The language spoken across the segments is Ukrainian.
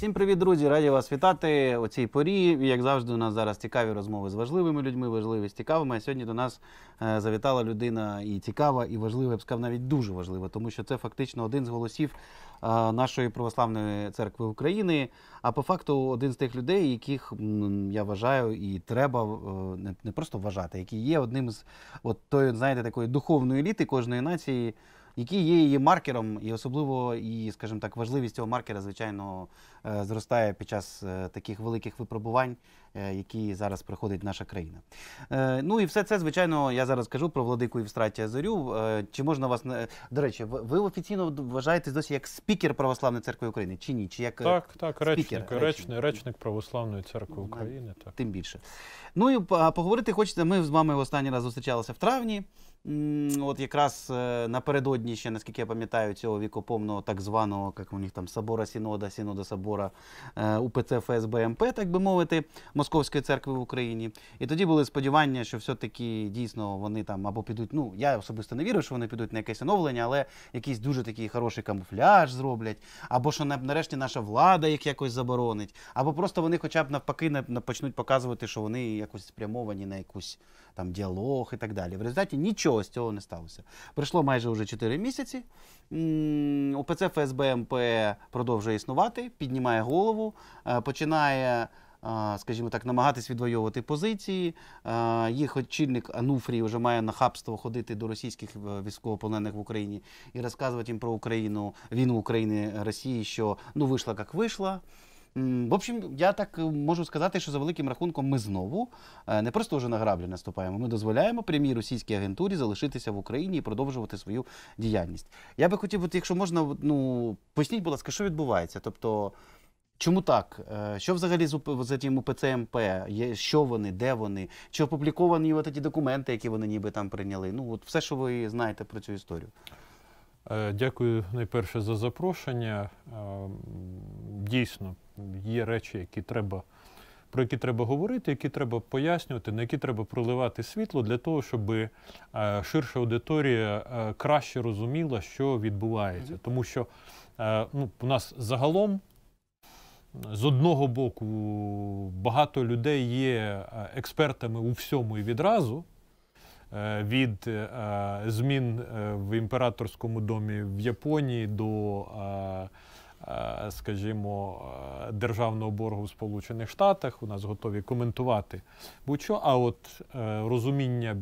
Всім привіт, друзі! Раді вас вітати у цій порі. Як завжди, у нас зараз цікаві розмови з важливими людьми, важливі з цікавими. А сьогодні до нас е, завітала людина і цікава, і важлива, я б сказав, навіть дуже важлива, тому що це фактично один з голосів е, нашої православної церкви України. А по факту, один з тих людей, яких я вважаю, і треба е, не просто вважати, які є одним з от тої, знаєте, такої духовної еліти кожної нації. Які є її маркером, і особливо її, скажімо так, важливість цього маркера, звичайно, е, зростає під час е, таких великих випробувань, е, які зараз проходить наша країна. Ну і все це, звичайно, я зараз кажу про владику Євстратія Зорю. Чи можна вас до речі, ви офіційно вважаєтесь досі як спікер православної церкви України? Чи ні? Чи як так, так, речник, речник, речник православної церкви України? Так тим більше. Ну і поговорити хочете. Ми з вами останній раз зустрічалися в травні. От якраз е, напередодні ще, наскільки я пам'ятаю, цього вікоповного так званого, як у них там собора Сінода, Сінода Собора е, УПЦ ФСБ МП, так би мовити, Московської церкви в Україні. І тоді були сподівання, що все-таки дійсно вони там або підуть. Ну я особисто не вірю, що вони підуть на якесь оновлення, але якийсь дуже такий хороший камуфляж зроблять, або що нарешті наша влада їх якось заборонить, або просто вони, хоча б навпаки, почнуть показувати, що вони якось спрямовані на якусь там діалог і так далі. В результаті нічого з цього не сталося. Пройшло майже вже 4 місяці. ОПЦ ФСБ МП продовжує існувати, піднімає голову, е, починає. Е, скажімо так, намагатись відвоювати позиції. Е, їх очільник Ануфрій вже має нахабство ходити до російських військовополонених в Україні і розказувати їм про Україну, війну України Росії, що ну вийшла як вийшла. В общем, я так е, можу сказати, що за великим рахунком ми знову е, не просто вже на граблі наступаємо. Ми дозволяємо прямій російській агентурі залишитися в Україні і продовжувати свою діяльність. Я би хотів, от, якщо можна, ну поясніть, будь ласка, що відбувається? Тобто, чому так? Е, що взагалі з тим УПЦ МП? Що вони, де вони? Чи опубліковані от ті документи, які вони ніби там прийняли? Ну от все, що ви знаєте про цю історію. Е, дякую найперше за запрошення. Е, дійсно, є речі, які треба, про які треба говорити, які треба пояснювати, на які треба проливати світло для того, щоб е, ширша аудиторія краще розуміла, що відбувається. Тому що ну, у нас загалом. З одного боку, багато людей є експертами у всьому і відразу, Е, від е, змін е, в імператорському домі в Японії до, скажімо, державного боргу в Сполучених Штатах. У нас готові коментувати будь-що. А от розуміння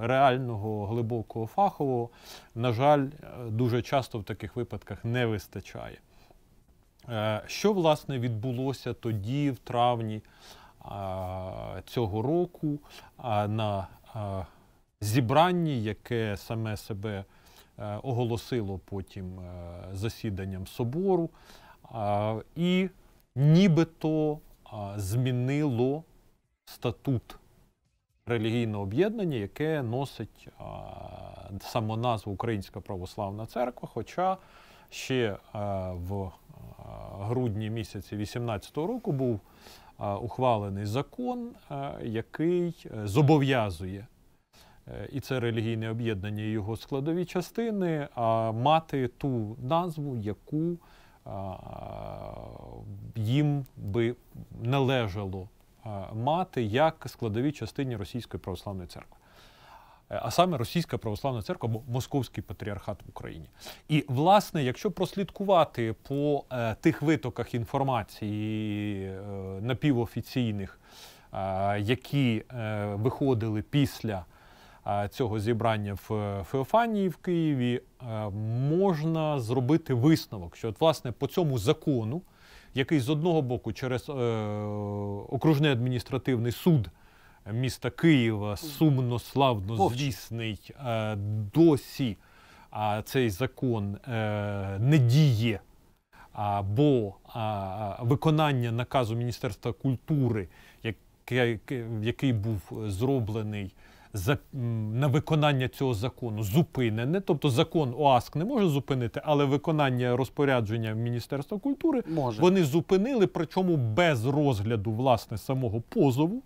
реального глибокого фахового, на жаль, дуже часто в таких випадках не вистачає. Що власне відбулося тоді, в травні цього року на зібранні, яке саме себе е, оголосило потім е, засіданням собору, і нібито змінило статут релігійного об'єднання, яке носить самоназву Українська православна церква. Хоча ще е, в грудні місяці 18-го року був ухвалений закон, який зобов'язує і це релігійне об'єднання і його складові частини, а мати ту назву, яку їм би належало мати як складові частині Російської православної церкви. А саме Російська православна церква або Московський патріархат в Україні. І, власне, якщо прослідкувати по е, тих витоках інформації е, напівофіційних, е, які е, виходили після Е, цього зібрання в Феофанії в Києві, е, можна зробити висновок, що от, власне по цьому закону, який з одного боку через е, окружний адміністративний суд. Міста Києва сумно славно звісний досі цей закон не діє, бо виконання наказу Міністерства культури, який був зроблений за на виконання цього закону зупинене. Тобто закон ОАСК не може зупинити, але виконання розпорядження Міністерства культури може. вони зупинили, причому без розгляду власне самого позову.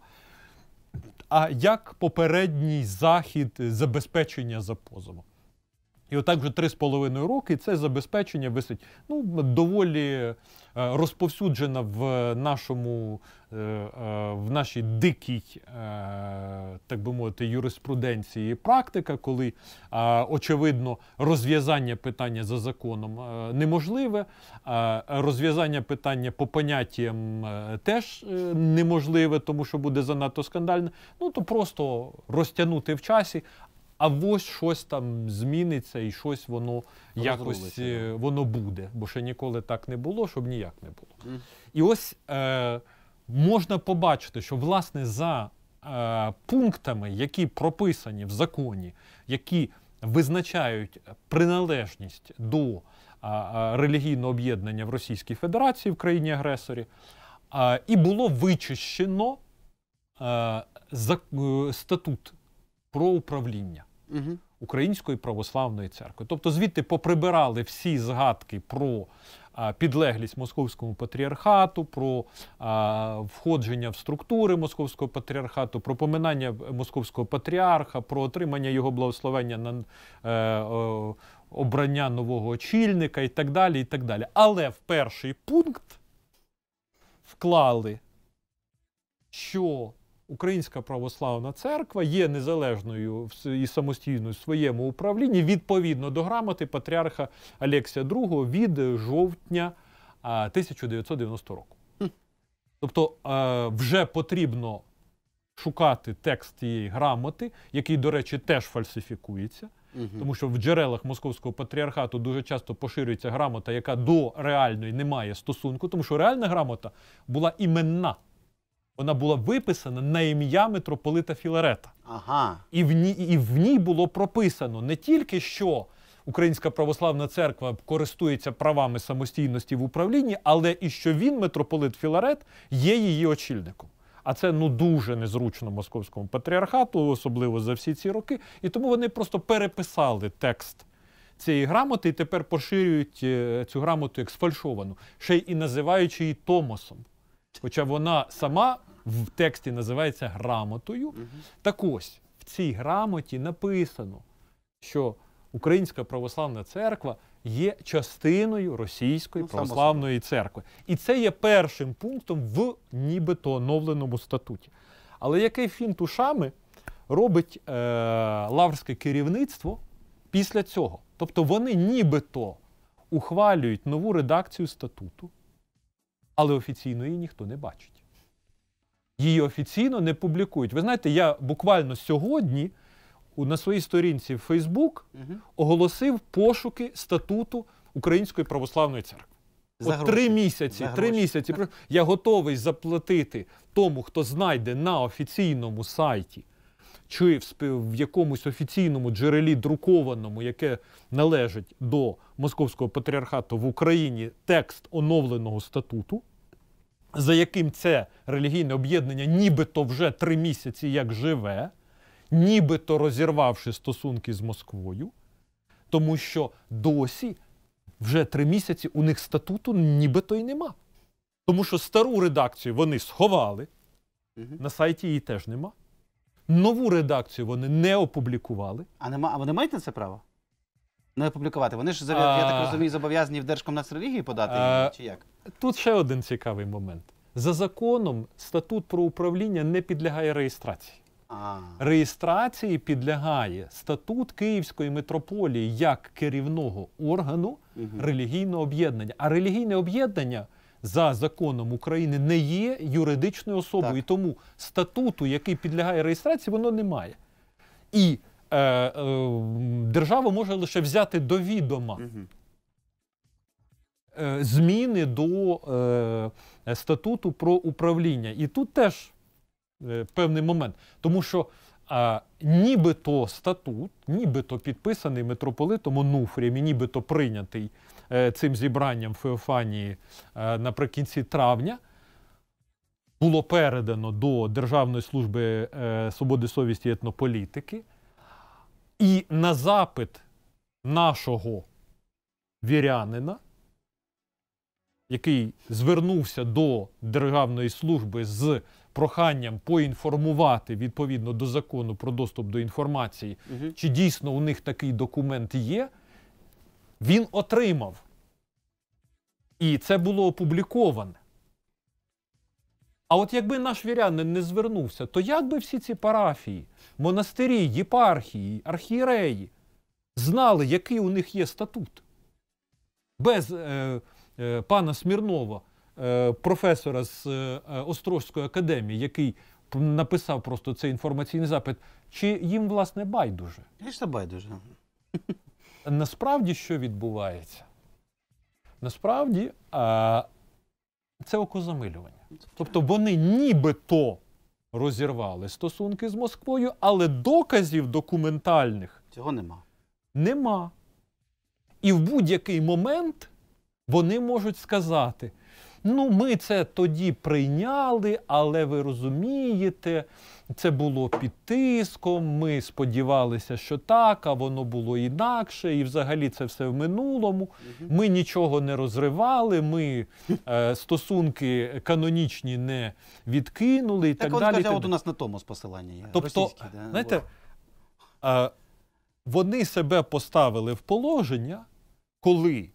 А як попередній захід забезпечення за позовом? І отак вже 3,5 роки це забезпечення висить ну, доволі е, розповсюджена в нашому, е, е, в нашій дикій, так би мовити, юриспруденції практика, коли очевидно розв'язання питання за законом неможливе, розв'язання питання по поняттям теж неможливе, тому що буде занадто скандально. Ну то просто розтягнути в часі, а ось щось там зміниться і щось воно якось е, воно буде. Бо ще ніколи так не було, щоб ніяк не було. І ось е, можна побачити, що власне за е, пунктами, які прописані в законі, які визначають приналежність до е, е релігійного об'єднання в Російській Федерації в країні агресорі, е, і було вичищено. Е, статут про управління угу. Української православної церкви. Тобто звідти поприбирали всі згадки про а, підлеглість московському патріархату, про а, входження в структури московського патріархату, про поминання московського патріарха, про отримання його благословення на е, обрання нового очільника і так далі. і так далі. Але в перший пункт вклали, що Українська православна церква є незалежною і самостійною в своєму управлінні відповідно до грамоти патріарха Алексія II від жовтня 1990 року. Тобто вже потрібно шукати текст цієї грамоти, який, до речі, теж фальсифікується. Тому що в джерелах московського патріархату дуже часто поширюється грамота, яка до реальної не має стосунку, тому що реальна грамота була іменна вона була виписана на ім'я митрополита Філарета. Ага. І в ній і в ній було прописано не тільки що Українська православна церква користується правами самостійності в управлінні, але і що він, митрополит Філарет, є її очільником. А це ну дуже незручно московському патріархату, особливо за всі ці роки. І тому вони просто переписали текст цієї грамоти і тепер поширюють е, цю грамоту як сфальшовану, ще й і називаючи її Томосом. Хоча вона сама в тексті називається грамотою. Угу. Так ось в цій грамоті написано, що Українська православна церква є частиною Російської ну, православної церкви. І це є першим пунктом в нібито оновленому статуті. Але який фінт ушами робить е, лаврське керівництво після цього? Тобто вони нібито ухвалюють нову редакцію статуту але офіційно її ніхто не бачить. Її офіційно не публікують. Ви знаєте, я буквально сьогодні на своїй сторінці в Фейсбук оголосив пошуки статуту Української православної церкви. За От три місяці, За три гроші. місяці я готовий заплатити тому, хто знайде на офіційному сайті чи в якомусь офіційному джерелі друкованому, яке належить до Московського патріархату в Україні текст оновленого статуту, за яким це релігійне об'єднання нібито вже три місяці як живе, нібито розірвавши стосунки з Москвою, тому що досі вже три місяці у них статуту нібито й нема. Тому що стару редакцію вони сховали, угу. на сайті її теж нема. Нову редакцію вони не опублікували. А нема, а вони мають на це право? Не опублікувати. Вони ж, я так розумію, зобов'язані в Держкомнацрелігії подати її, е, чи як? Тут ще один цікавий момент. За законом, статут про управління не підлягає реєстрації. А. Реєстрації підлягає статут Київської митрополії як керівного органу угу. релігійного об'єднання. А релігійне об'єднання за законом України не є юридичною особою. Так. І тому статуту, який підлягає реєстрації, воно немає. І е, е, держава може лише взяти до відома е, зміни до е, статуту про управління. І тут теж е, певний момент, тому що. А нібито статут, нібито підписаний митрополитом Онуфрієм, і нібито прийнятий Е, цим зібранням Феофанії е, наприкінці травня. Було передано до Державної служби е, свободи совісті і етнополітики. І на запит нашого вірянина, який звернувся до Державної служби з проханням поінформувати відповідно до закону про доступ до інформації, угу. чи дійсно у них такий документ є він отримав. І це було опубліковане. А от якби наш вірянин не звернувся, то як би всі ці парафії, монастирі, єпархії, архієреї знали, який у них є статут? Без е, е, пана Смірнова, е, професора з е, Острозької академії, який написав просто цей інформаційний запит, чи їм, власне, байдуже? Звісно, байдуже насправді що відбувається? Насправді а, е, це окозамилювання. Тобто вони нібито розірвали стосунки з Москвою, але доказів документальних цього нема. Нема. І в будь-який момент вони можуть сказати: ну, ми це тоді прийняли, але ви розумієте це було під тиском. Ми сподівалися, що так, а воно було інакше, і взагалі це все в минулому. Ми нічого не розривали, ми е, стосунки канонічні не відкинули і так, так далі. Сказав, от у нас на тому посилання є. Тобто, да, знаєте, е, вони себе поставили в положення, коли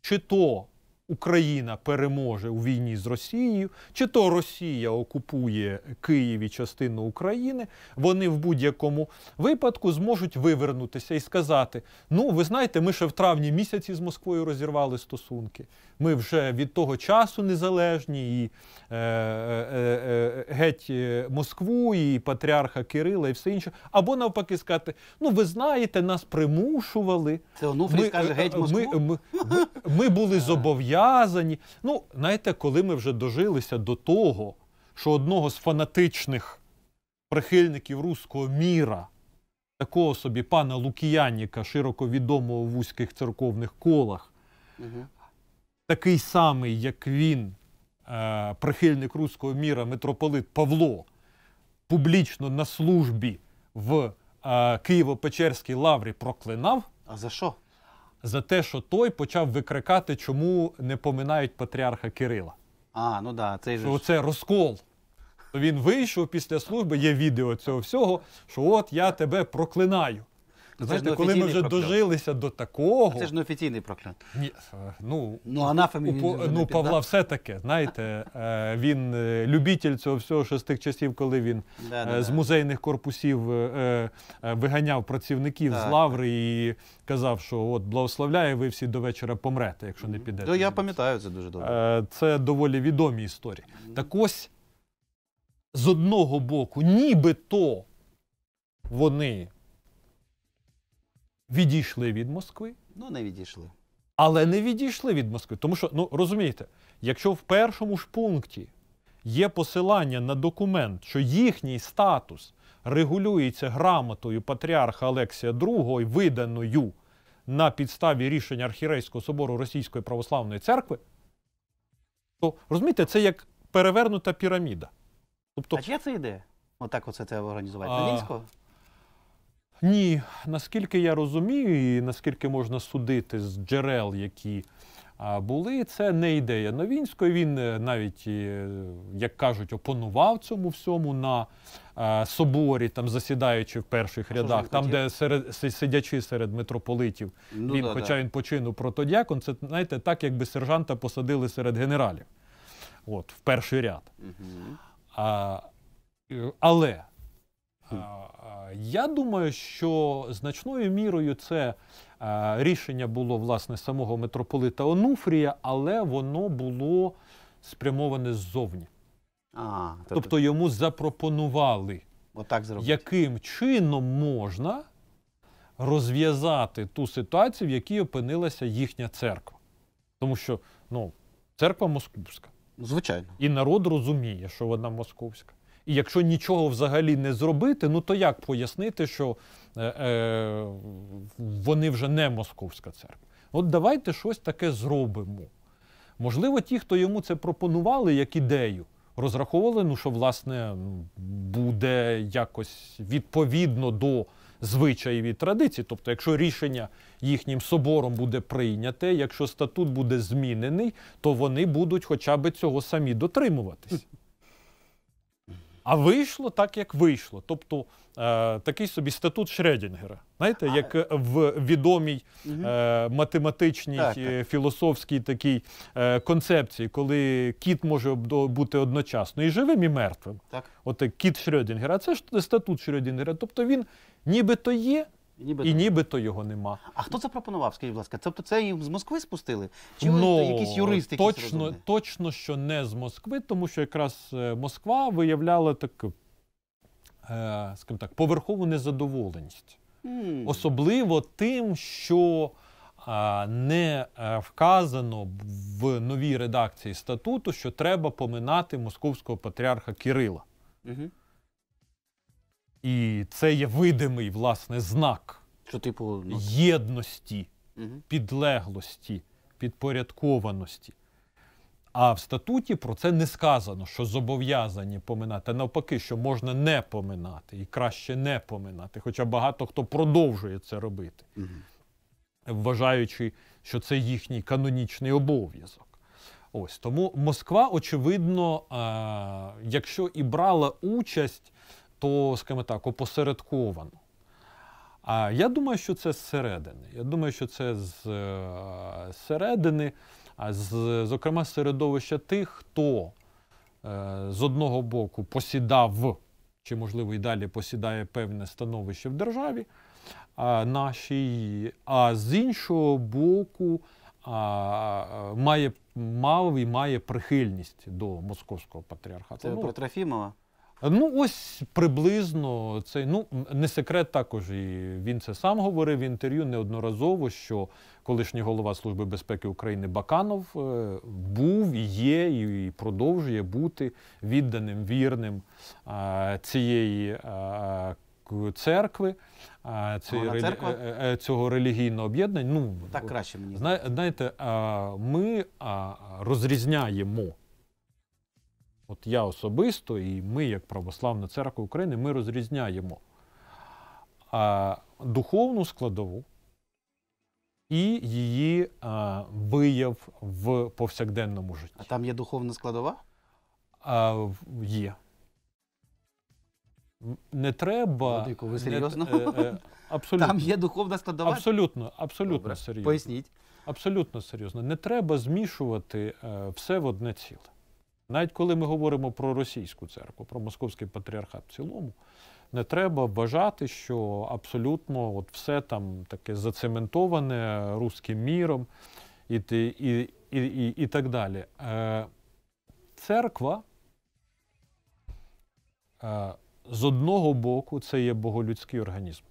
чи то Україна переможе у війні з Росією, чи то Росія окупує Києві частину України, вони в будь-якому випадку зможуть вивернутися і сказати: ну, ви знаєте, ми ще в травні місяці з Москвою розірвали стосунки. Ми вже від того часу незалежні, і е, е, е, е геть е, Москву, і патріарха Кирила, і все інше. Або навпаки, сказати: ну, ви знаєте, нас примушували. Це ми, каже, е, геть Москву. Ми, ми, ми, ми були зобов'язані пов'язані. Ну, знаєте, коли ми вже дожилися до того, що одного з фанатичних прихильників руського міра, такого собі пана Лукіяніка, широко відомого в вузьких церковних колах, угу. такий самий, як він, е, прихильник руського міра, митрополит Павло, публічно на службі в е, Києво-Печерській лаврі проклинав. А за що? за те, що той почав викрикати, чому не поминають патріарха Кирила. А, ну да, цей Що ж... Це розкол. Він вийшов після служби, є відео цього всього, що от я тебе проклинаю. Ну, Знаєте, коли ми вже проклят. дожилися до такого. це ж не офіційний проклят. Ні, е, ну, ну, анафемі у, він ну Павла все таке. Знаєте, е, він е, любитель цього всього ще з тих часів, коли він з музейних корпусів виганяв працівників так. з лаври і казав, що от благословляє, ви всі до вечора помрете, якщо не підете. Ну, я пам'ятаю це дуже добре. Це доволі відомі історії. Так ось з одного боку, нібито вони відійшли від Москви. Ну, не відійшли. Але не відійшли від Москви. Тому що, ну розумієте, якщо в першому ж пункті є посилання на документ, що їхній статус регулюється грамотою патріарха Олексія II, виданою на підставі рішення Архірейського собору Російської православної церкви, то розумієте, це як перевернута піраміда. Тобто, а чия це ідея? Отак оце треба організувати. Новінського? Ні, наскільки я розумію, і наскільки можна судити з джерел, які були, це не ідея Новінської. Він е, навіть, е, як кажуть, опонував цьому всьому на е, соборі, там засідаючи в перших а рядах, там, хотів? де серед сидячи серед митрополитів, ну, він, да, хоча да. він по чину протодіакон, це знаєте, так, якби сержанта посадили серед генералів, от в перший ряд. Угу. А, Але я думаю, що значною мірою це е, рішення було власне самого митрополита Онуфрія, але воно було спрямоване ззовні. А, Тобто то... Тобто йому запропонували, Отак яким чином можна розв'язати ту ситуацію, в якій опинилася їхня церква. Тому що ну, церква московська. Ну, звичайно. І народ розуміє, що вона московська. І якщо нічого взагалі не зробити, ну то як пояснити, що е, е, вони вже не московська церква? От давайте щось таке зробимо. Можливо, ті, хто йому це пропонували як ідею, розраховували, ну що власне буде якось відповідно до звичаїв і традицій. Тобто, якщо рішення їхнім собором буде прийняте, якщо статут буде змінений, то вони будуть хоча б цього самі дотримуватись. А вийшло так, як вийшло. Тобто е, такий собі статут Шредінгера, знаєте, а, як е, в відомій е, математичній, так, е, так. філософській такій е, концепції, коли кіт може бути одночасно і живим, і мертвим. Так. От е, кіт Шредінгера. А це ж статут Шредінгера. Тобто він нібито є. І нібито. і нібито його нема. А хто це пропонував? Скажіть, будь ласка, тобто це їм з Москви спустили? Чи ну, якісь юристи точно, розумні? точно, що не з Москви, тому що якраз е, Москва виявляла так, е, скажімо так, поверхову незадоволеність, mm. особливо тим, що не е, вказано в новій редакції статуту, що треба поминати московського патріарха Кирила. Mm -hmm. І це є видимий власне знак Що, типу, ну... єдності, угу. підлеглості, підпорядкованості. А в статуті про це не сказано, що зобов'язані поминати, а навпаки, що можна не поминати і краще не поминати. Хоча багато хто продовжує це робити, угу. вважаючи, що це їхній канонічний обов'язок. Ось тому Москва, очевидно, е- якщо і брала участь то, скажімо так, опосередковано. А я думаю, що це зсередини. Я думаю, що це з е, середини, а з, зокрема, середовища тих, хто е, з одного боку посідав, чи, можливо, і далі посідає певне становище в державі нашій, а з іншого боку, має мав і має прихильність до московського патріархату. Це ну, про Трофімова? Ну, ось приблизно цей ну не секрет також. і Він це сам говорив в інтерв'ю неодноразово, що колишній голова Служби безпеки України Баканов е, був, є і продовжує бути відданим вірним е, цієї е, церкви. Ці, ре, цього релігійного об'єднання. Ну так краще мені. Зна, знаєте, ми розрізняємо. От я особисто, і ми, як Православна Церква України, ми розрізняємо а, духовну складову і її а, вияв в повсякденному житті. А там є духовна складова? А, Є. Не треба. Владико, ви серйозно? Не, е, е, абсолютно. Там є духовна складова? Абсолютно, абсолютно Добре. серйозно. Поясніть. Абсолютно серйозно. Не треба змішувати е, все в одне ціле. Навіть коли ми говоримо про російську церкву, про московський патріархат в цілому, не треба вважати, що абсолютно от все там таке зацементоване руським міром і і, і, і, так далі. Е, церква е, з одного боку це є боголюдський організм,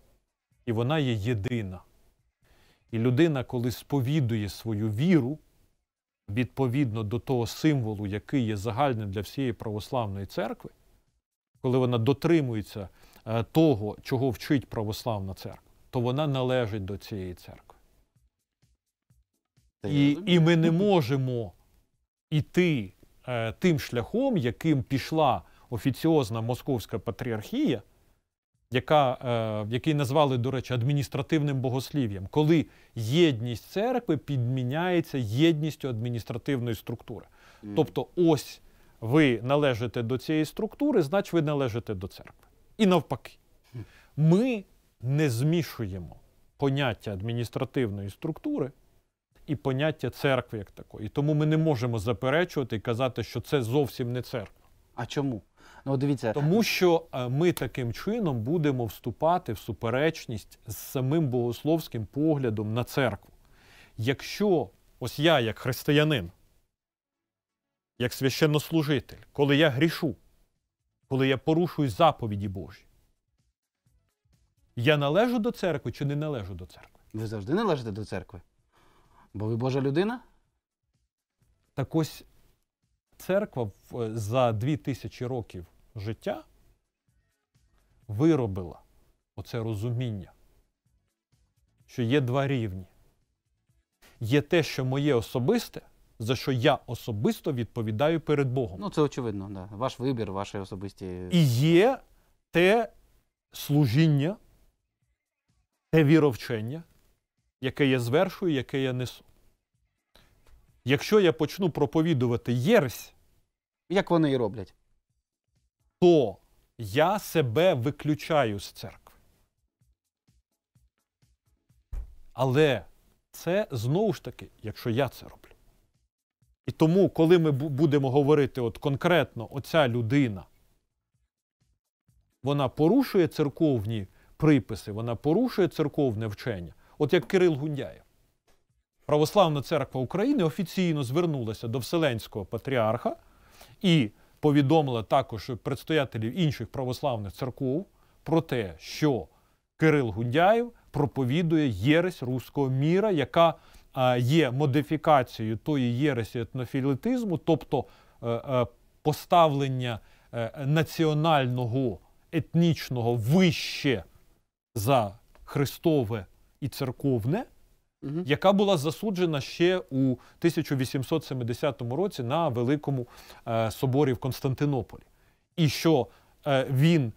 і вона є єдина. І людина, коли сповідує свою віру, відповідно до того символу, який є загальним для всієї православної церкви, коли вона дотримується е, того, чого вчить православна церква, то вона належить до цієї церкви. І і ми не можемо іти е, тим шляхом, яким пішла офіціозна московська патріархія, яка, е, який назвали, до речі, адміністративним богослів'ям, коли єдність церкви підміняється єдністю адміністративної структури. Тобто, ось ви належите до цієї структури, значить ви належите до церкви. І навпаки, ми не змішуємо поняття адміністративної структури. І поняття церкви як такої. І тому ми не можемо заперечувати і казати, що це зовсім не церква. А чому? Ну дивіться, тому що е, ми таким чином будемо вступати в суперечність з самим богословським поглядом на церкву. Якщо ось я, як християнин, як священнослужитель, коли я грішу, коли я порушую заповіді Божі, я належу до церкви чи не належу до церкви? Ви завжди належите до церкви. Бо ви Божа людина? Так ось церква е, за дві тисячі років життя виробила оце розуміння, що є два рівні. Є те, що моє особисте, за що я особисто відповідаю перед Богом. Ну, це очевидно, да. ваш вибір, ваші особисті. І є те служіння, те віровчення, яке я звершую, яке я несу. Якщо я почну проповідувати єресь, як вони і роблять, то я себе виключаю з церкви. Але це знову ж таки, якщо я це роблю. І тому, коли ми будемо говорити от конкретно оця людина, вона порушує церковні приписи, вона порушує церковне вчення. От як Кирил Гундяєв. Православна церква України офіційно звернулася до Вселенського патріарха і Повідомила також представителів інших православних церков про те, що Кирил Гундяєв проповідує єресь руського міра, яка е, є модифікацією тої єресі етнофілітизму, тобто е, е, поставлення національного етнічного вище за Христове і церковне угу. яка була засуджена ще у 1870 році на Великому е, соборі в Константинополі. І що е, він,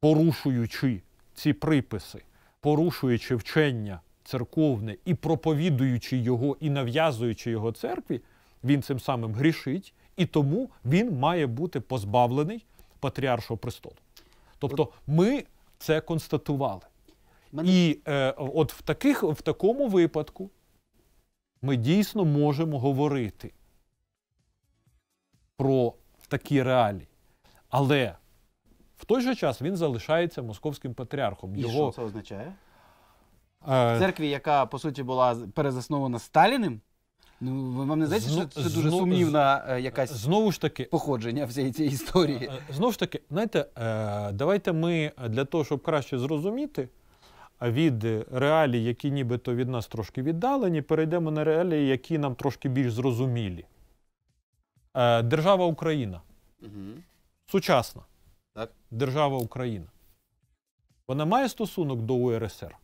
порушуючи ці приписи, порушуючи вчення церковне і проповідуючи його, і нав'язуючи його церкві, він цим самим грішить, і тому він має бути позбавлений патріаршого престолу. Тобто, ми це констатували. Мене... І е, от в, таких, в такому випадку ми дійсно можемо говорити про такі реалії. Але в той же час він залишається московським патріархом. І що це означає? Е, в Церкві, яка по суті була перезаснована Сталіним. Ну, вам не здається, що це дуже знов... сумнівна е, якась знову ж таки походження всієї цієї історії. Е, знову ж таки, знаєте, давайте ми для того, щоб краще зрозуміти від реалій, які нібито від нас трошки віддалені, перейдемо на реалії, які нам трошки більш зрозумілі. Е, держава Україна. Угу. Сучасна так. держава Україна. Вона має стосунок до УРСР?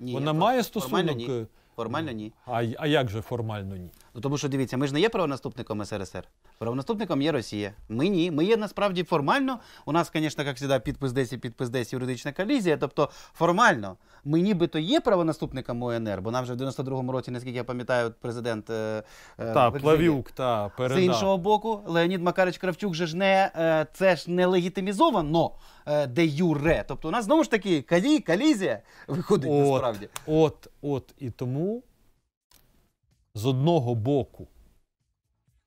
Ні, Вона фор... має стосунок. Формально ні. Е, формально ні. А а як же формально ні? Ну тому що дивіться, ми ж не є правонаступником СРСР. Правонаступником є Росія. Ми ні. Ми є насправді формально. У нас, звісно, як завжди, підпис десь і підпис десь юридична колізія. Тобто формально ми нібито є правонаступником УНР, бо нам вже в 92-му році, наскільки я пам'ятаю, президент е, е, та Плавюк та з іншого боку, Леонід Макарич Кравчук же ж не е, це ж не легітимізовано е, де юре. Тобто у нас знову ж таки калі, колізія виходить от, насправді. От, от і тому з одного боку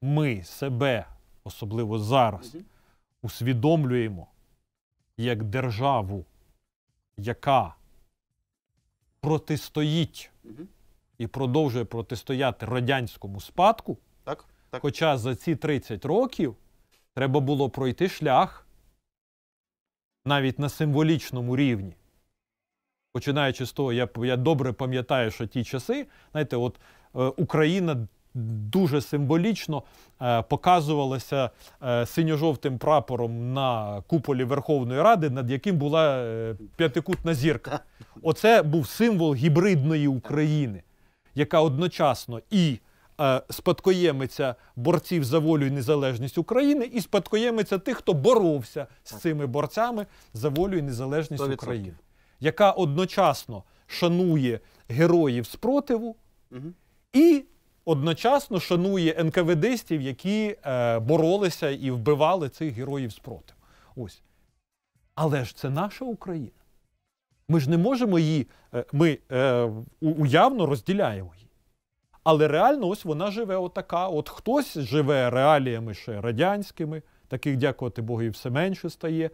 ми себе, особливо зараз, усвідомлюємо як державу, яка протистоїть і продовжує протистояти радянському спадку. Так, так. Хоча за ці 30 років треба було пройти шлях навіть на символічному рівні. Починаючи з того, я я добре пам'ятаю, що ті часи, знаєте, от е, Україна дуже символічно е, показувалася е, синьо-жовтим прапором на куполі Верховної Ради, над яким була е, п'ятикутна зірка. Оце був символ гібридної України, яка одночасно і спадкоємиця борців за волю і незалежність України, і спадкоємиця тих, хто боровся з цими борцями за волю і незалежність 100%. України, яка одночасно шанує героїв спротиву угу. і одночасно шанує НКВДстів, які е, боролися і вбивали цих героїв спротив. Ось. Але ж це наша Україна. Ми ж не можемо її, е, ми е, уявно розділяємо її. Але реально ось вона живе отака. От хтось живе реаліями ще радянськими, таких, дякувати Богу, і все менше стає.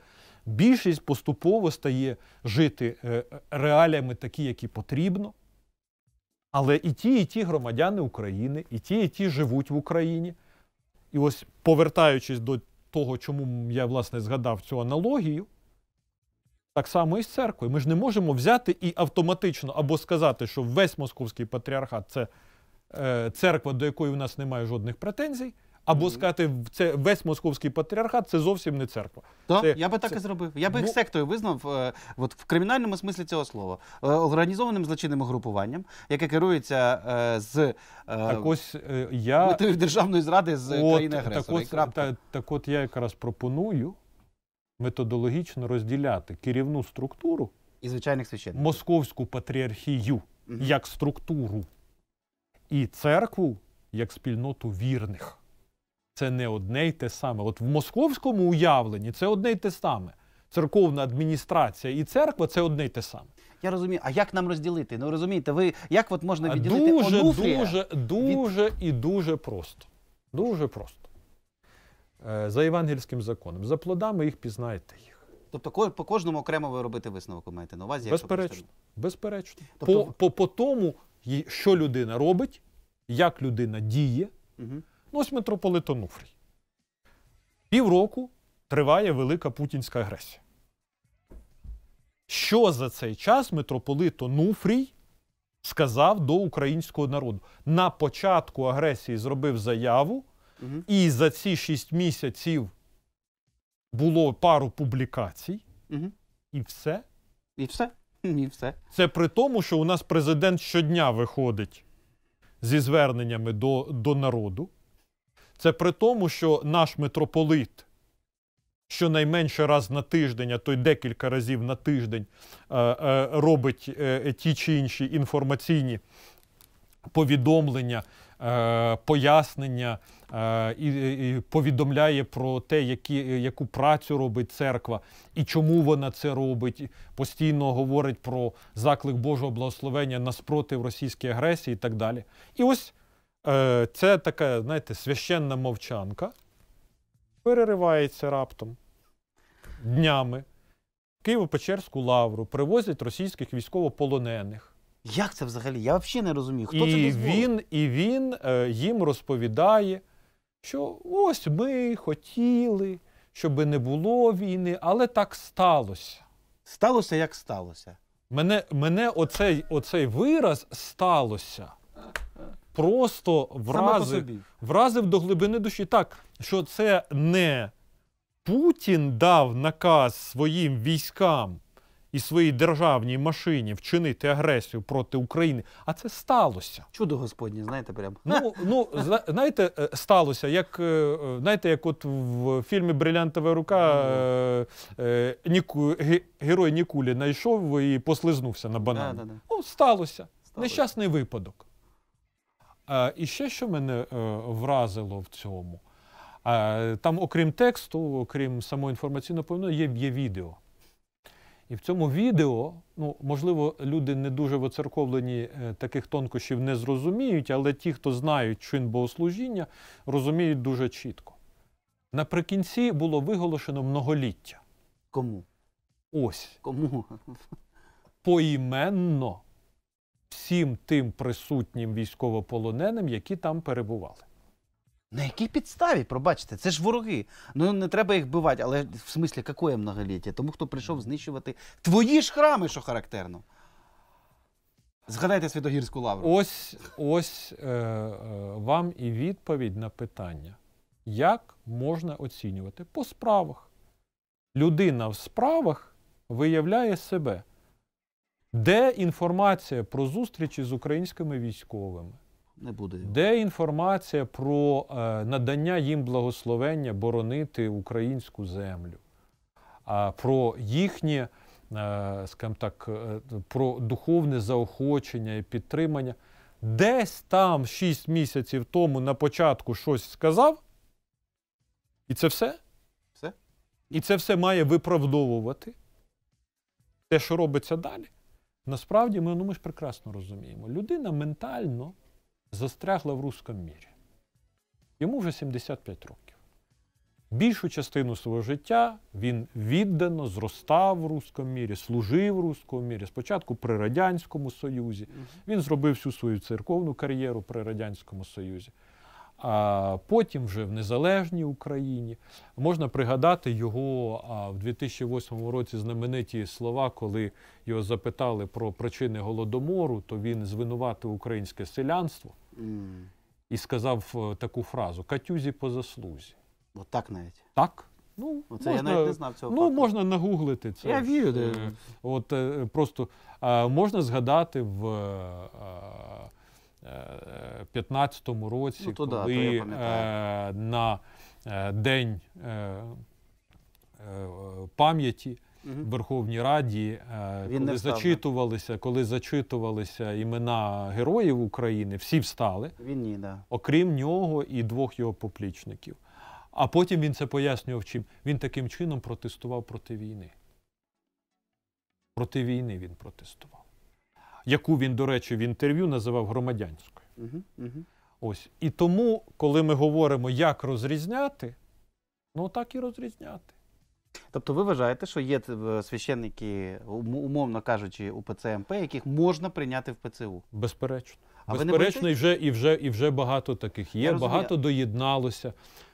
Більшість поступово стає жити е, е, реаліями такі, які потрібно. Але і ті, і ті громадяни України, і ті, і ті живуть в Україні. І ось повертаючись до того, чому я власне згадав цю аналогію, так само і з церквою. Ми ж не можемо взяти і автоматично або сказати, що весь московський патріархат це е, церква, до якої у нас немає жодних претензій або сказати, це весь московський патріархат це зовсім не церква. Так, це, я би так це... і зробив. Я би їх ну сектою визнав е, от в кримінальному смислі цього слова, е, організованим злочинним угрупуванням, яке керується е, з е, так ось е, я метою державної зради з країни агресора. Так, так, от я якраз пропоную методологічно розділяти керівну структуру і звичайних священників. московську патріархію mm -hmm. як структуру і церкву як спільноту вірних це не одне й те саме. От в московському уявленні це одне й те саме. Церковна адміністрація і церква це одне й те саме. Я розумію, а як нам розділити? Ну розумієте, ви як от можна відділити дуже, онуфрія дуже, дуже від... і дуже просто. Дуже просто. Е, за євангельським законом, за плодами їх пізнаєте їх. Тобто, по кожному окремо ви робите висновок, маєте на увазі? Безперечно. Безперечно. Тобто... По, по, по тому, що людина робить, як людина діє. Угу. Ну, ось митрополит Онуфрій. Півроку триває велика путінська агресія. Що за цей час митрополит Онуфрій сказав до українського народу? На початку агресії зробив заяву, і за ці шість місяців було пару публікацій, і все. І все. І все. Це при тому, що у нас президент щодня виходить зі зверненнями до, до народу. Це при тому, що наш митрополит щонайменше раз на тиждень, а то й декілька разів на тиждень е, е, робить е, ті чи інші інформаційні повідомлення, пояснення і повідомляє про те, які, яку працю робить церква і чому вона це робить. Постійно говорить про заклик Божого благословення наспротив спротив російській агресії і так далі. І ось Е, це така, знаєте, священна мовчанка. Переривається раптом днями. Києво-Печерську лавру привозять російських військовополонених. Як це взагалі? Я взагалі не розумію. Хто І дозволив? він, і він е, їм розповідає, що ось ми хотіли, щоб не було війни, але так сталося. Сталося як сталося. Мене, мене оцей, оцей вираз сталося просто вразив вразив до глибини душі. Так, що це не Путін дав наказ своїм військам і своїй державній машині вчинити агресію проти України, а це сталося. Чудо Господнє, знаєте, прямо. Ну, ну знаєте, е, сталося, як е, знаєте, як от в фільмі Брилянтова рука е, Ніку, герой Нікулі знайшов і послизнувся на банан. Да, да, да. Ну, сталося. сталося. Нещасний випадок. Е, і ще, що мене е, вразило в цьому, е, там, окрім тексту, окрім самої інформаційної повідомлення, є, є відео. І в цьому відео, ну, можливо, люди не дуже воцерковлені таких тонкощів не зрозуміють, але ті, хто знають чин богослужіння, розуміють дуже чітко. Наприкінці було виголошено многоліття. Кому? Ось. Кому? Поіменно всім тим присутнім військовополоненим, які там перебували. На якій підставі, пробачте, це ж вороги. Ну не треба їх бивати, але в смислі какої многоліття? Тому хто прийшов знищувати твої ж храми, що характерно. Згадайте Святогірську лавру. Ось ось е, е, вам і відповідь на питання, як можна оцінювати по справах. Людина в справах виявляє себе. Де інформація про зустрічі з українськими військовими? Не буде Де інформація про е, надання їм благословення боронити українську землю, а про їхнє, е, скажімо так, е, про духовне заохочення і підтримання. Десь там 6 місяців тому на початку щось сказав, і це все? Все. І це все має виправдовувати те, що робиться далі. Насправді, ми ну, ми ж прекрасно розуміємо, людина ментально застрягла в русскому мірі. Йому вже 75 років. Більшу частину свого життя він віддано зростав в русскому мірі, служив в русскому мірі. Спочатку при Радянському Союзі. Він зробив всю свою церковну кар'єру при Радянському Союзі. А потім вже в незалежній Україні можна пригадати його в 2008 році знамениті слова, коли його запитали про причини голодомору, то він звинуватив українське селянство і сказав е, таку фразу Катюзі по заслузі. Отак навіть так. Ну, Оце можна, я навіть не знав цього. Ну, факту. можна нагуглити це. Я вірю. Е, от е, просто можна згадати в. 2015 році, ну, то коли да, то е, на е, День е, пам'яті в Верховній Раді, Він коли зачитувалися, коли зачитувалися імена героїв України, всі встали. Він ні, да. окрім нього і двох його поплічників. А потім він це пояснював чим. Він таким чином протестував проти війни. Проти війни він протестував яку він, до речі, в інтерв'ю називав громадянською. Угу, угу. Ось. І тому, коли ми говоримо, як розрізняти, ну так і розрізняти. Тобто ви вважаєте, що є е, священники, умовно кажучи, у ПЦМП, яких можна прийняти в ПЦУ? Безперечно. А Безперечно, ви не і вже і вже, і вже багато таких є, багато доєдналося.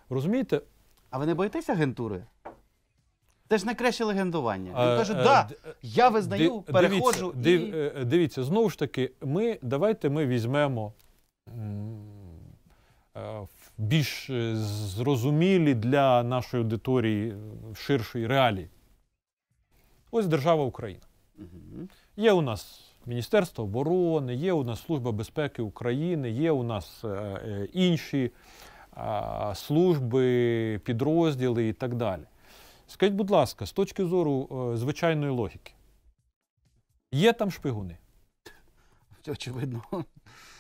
Розумієте? А ви не боїтеся агентури? Це ж найкраще легендування. Е, Він каже, е, да, я визнаю, переходжу. Е, дивіться, знову ж таки, ми давайте ми візьмемо в більш зрозумілі для нашої аудиторії е, ширшої реалії. Ось держава Україна. Є у нас Міністерство оборони, є у нас Служба безпеки України, є у нас інші служби, підрозділи і так далі. Скажіть, будь ласка, з точки зору е, звичайної логіки, є там шпигуни? Очевидно.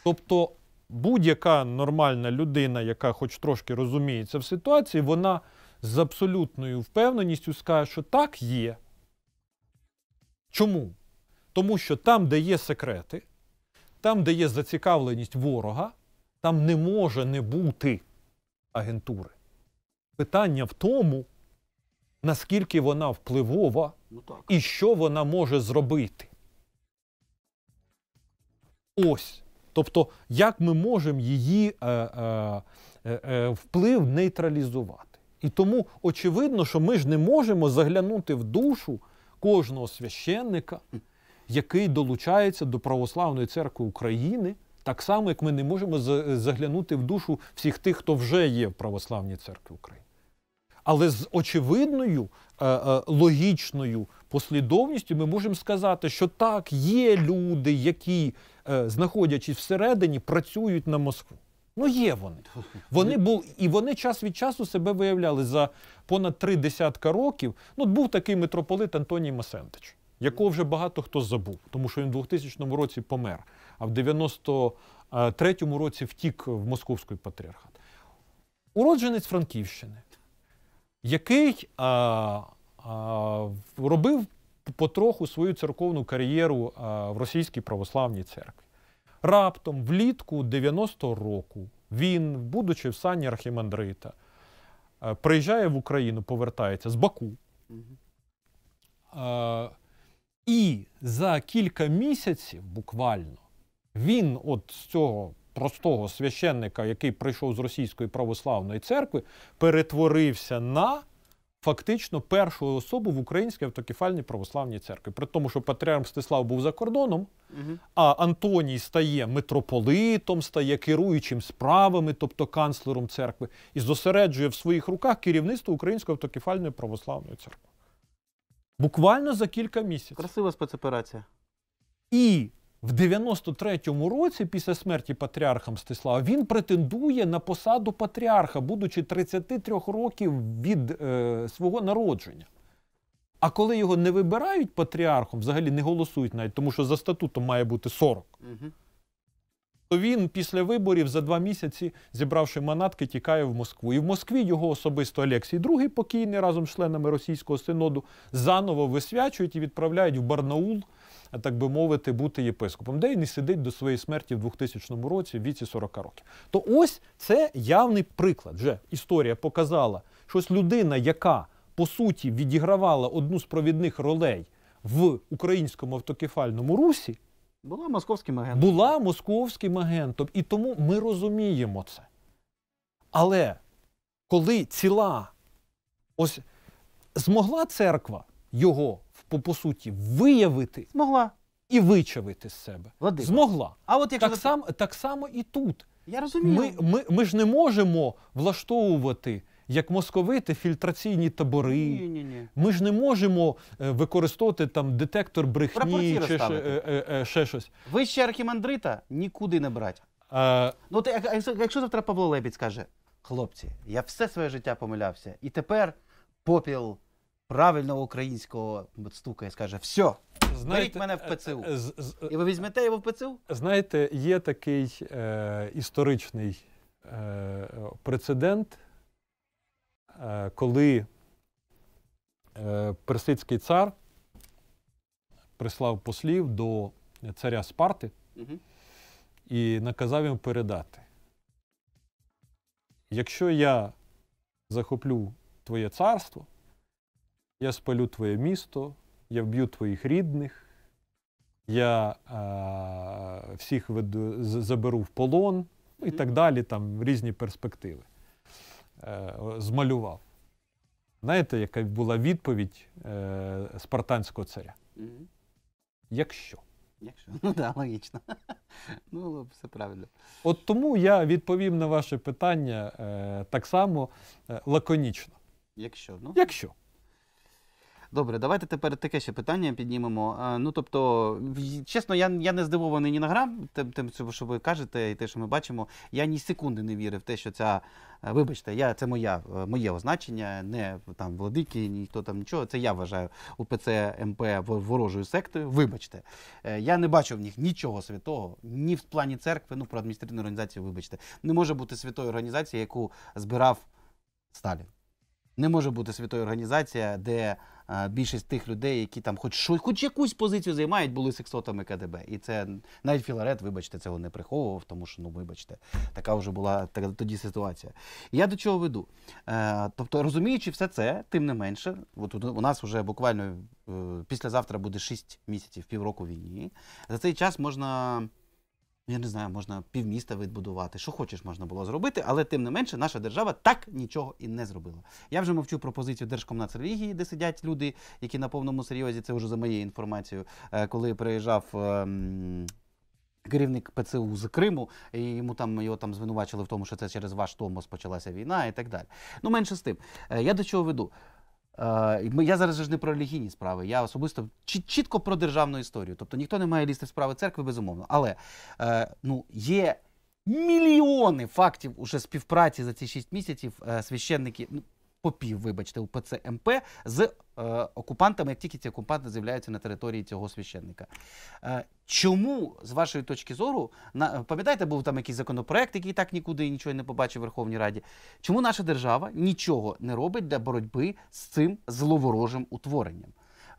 Тобто, будь-яка нормальна людина, яка хоч трошки розуміється в ситуації, вона з абсолютною впевненістю скаже, що так є. Чому? Тому що там, де є секрети, там, де є зацікавленість ворога, там не може не бути агентури. Питання в тому, наскільки вона впливова ну, так. і що вона може зробити. Ось. Тобто, як ми можемо її е, е, е, е, вплив нейтралізувати. І тому очевидно, що ми ж не можемо заглянути в душу кожного священника, який долучається до Православної церкви України, так само, як ми не можемо е, заглянути в душу всіх тих, хто вже є в Православній церкві України. Але з очевидною е, е, логічною послідовністю ми можемо сказати, що так, є люди, які, е, знаходячись всередині, працюють на Москву. Ну, є вони. Вони були, і вони час від часу себе виявляли за понад три десятка років. Ну, був такий митрополит Антоній Масентич, якого вже багато хто забув, тому що він в 2000 році помер, а в 93-му році втік в московський патріархат. Уродженець Франківщини який а, е, а, е, робив потроху свою церковну кар'єру е, в російській православній церкві. Раптом, влітку 90-го року, він, будучи в сані архімандрита, приїжджає в Україну, повертається з Баку. А, і за кілька місяців буквально він от з цього простого священника, який прийшов з російської православної церкви, перетворився на фактично першу особу в українській автокефальній православній церкві. При тому, що Патріарх Мстислав був за кордоном, а Антоній стає митрополитом, стає керуючим справами, тобто канцлером церкви, і зосереджує в своїх руках керівництво Української автокефальної православної церкви. Буквально за кілька місяців. Красива спецоперація. І в 93-му році, після смерті патріарха Мстислава, він претендує на посаду патріарха, будучи 33 років від е, свого народження. А коли його не вибирають патріархом, взагалі не голосують навіть, тому що за статутом має бути 40, угу. то він після виборів за два місяці, зібравши манатки, тікає в Москву. І в Москві його особисто Олексій II покійний разом з членами російського синоду заново висвячують і відправляють в Барнаул так би мовити, бути єпископом, де він і сидить до своєї смерті в 2000 році в віці 40 років. То ось це явний приклад. Вже історія показала, що ось людина, яка по суті відігравала одну з провідних ролей в українському автокефальному русі, була московським агентом. Була московським агентом. І тому ми розуміємо це. Але коли ціла ось змогла церква його по, по суті виявити змогла і вичавити з себе. Владимир. Змогла. А от якщо так, ви... сам, так само і тут. Я розумію. Ми, ми, ми ж не можемо влаштовувати. Як московити фільтраційні табори, ні, ні, ні. ми ж не можемо е, використовувати там детектор брехні чи ще, е, е, е, ще щось. Вище архімандрита нікуди не брати. А... Е, ну ти якщо, якщо завтра Павло Лебідь скаже, хлопці, я все своє життя помилявся, і тепер попіл правильного українського стука і скаже: все, беріть мене в е, ПЦУ. Е, з, з, І ви візьмете його в ПЦУ? Знаєте, є такий е, історичний е, прецедент, е, коли е, персидський цар прислав послів до царя Спарти угу. і наказав їм передати. Якщо я захоплю твоє царство. Я спалю твоє місто, я вб'ю твоїх рідних, я е, всіх веду, заберу в полон і так далі, там різні перспективи е, змалював. Знаєте, яка була відповідь е, спартанського царя? Якщо. Якщо, ну так, логічно. Ну, все правильно. От тому я відповім на ваше питання е, так само е, лаконічно. Якщо, ну. Якщо. Добре, давайте тепер таке ще питання піднімемо. Е, ну тобто, чесно, я я не здивований ні на грам тим, тим, що ви кажете, і те, що ми бачимо. Я ні секунди не вірив в те, що ця. Е, вибачте, я це моя е, моє означення, не там владики, ніхто там нічого. Це я вважаю УПЦ МП ворожою сектою. Вибачте, я не бачу в них нічого святого, ні в плані церкви, ну про адміністративну організацію. Вибачте, не може бути святої організації, яку збирав Сталін. Не може бути святою організація, де а, е, більшість тих людей, які там хоч щось хоч якусь позицію займають, були сексотами КДБ. І це навіть Філарет, вибачте, цього не приховував, тому що ну вибачте, така вже була так, тоді ситуація. я до чого веду? Е, Тобто, розуміючи все це, тим не менше, от у нас вже буквально е, післязавтра буде 6 місяців, півроку війні. За цей час можна я не знаю, можна півміста відбудувати, що хочеш, можна було зробити, але тим не менше, наша держава так нічого і не зробила. Я вже мовчу про позицію Держкомнацрелігії, де сидять люди, які на повному серйозі, це вже за моєю інформацією, е, коли приїжджав. Ем, керівник ПЦУ з Криму, і йому там його там звинувачили в тому, що це через ваш Томос почалася війна і так далі. Ну менше з тим. Е, я до чого веду. Е, я зараз ж не про релігійні справи. Я особисто чітко про державну історію. Тобто ніхто не має лізти в справи церкви, безумовно. Але е, ну, є мільйони фактів уже співпраці за ці шість місяців е, священники ну, попів, вибачте, у ПЦМП з Е, окупантами, як тільки ці окупанти з'являються на території цього священника. Е, чому, з вашої точки зору, пам'ятаєте, був там якийсь законопроект, який так нікуди нічого не побачив в Верховній Раді? Чому наша держава нічого не робить для боротьби з цим зловорожим утворенням?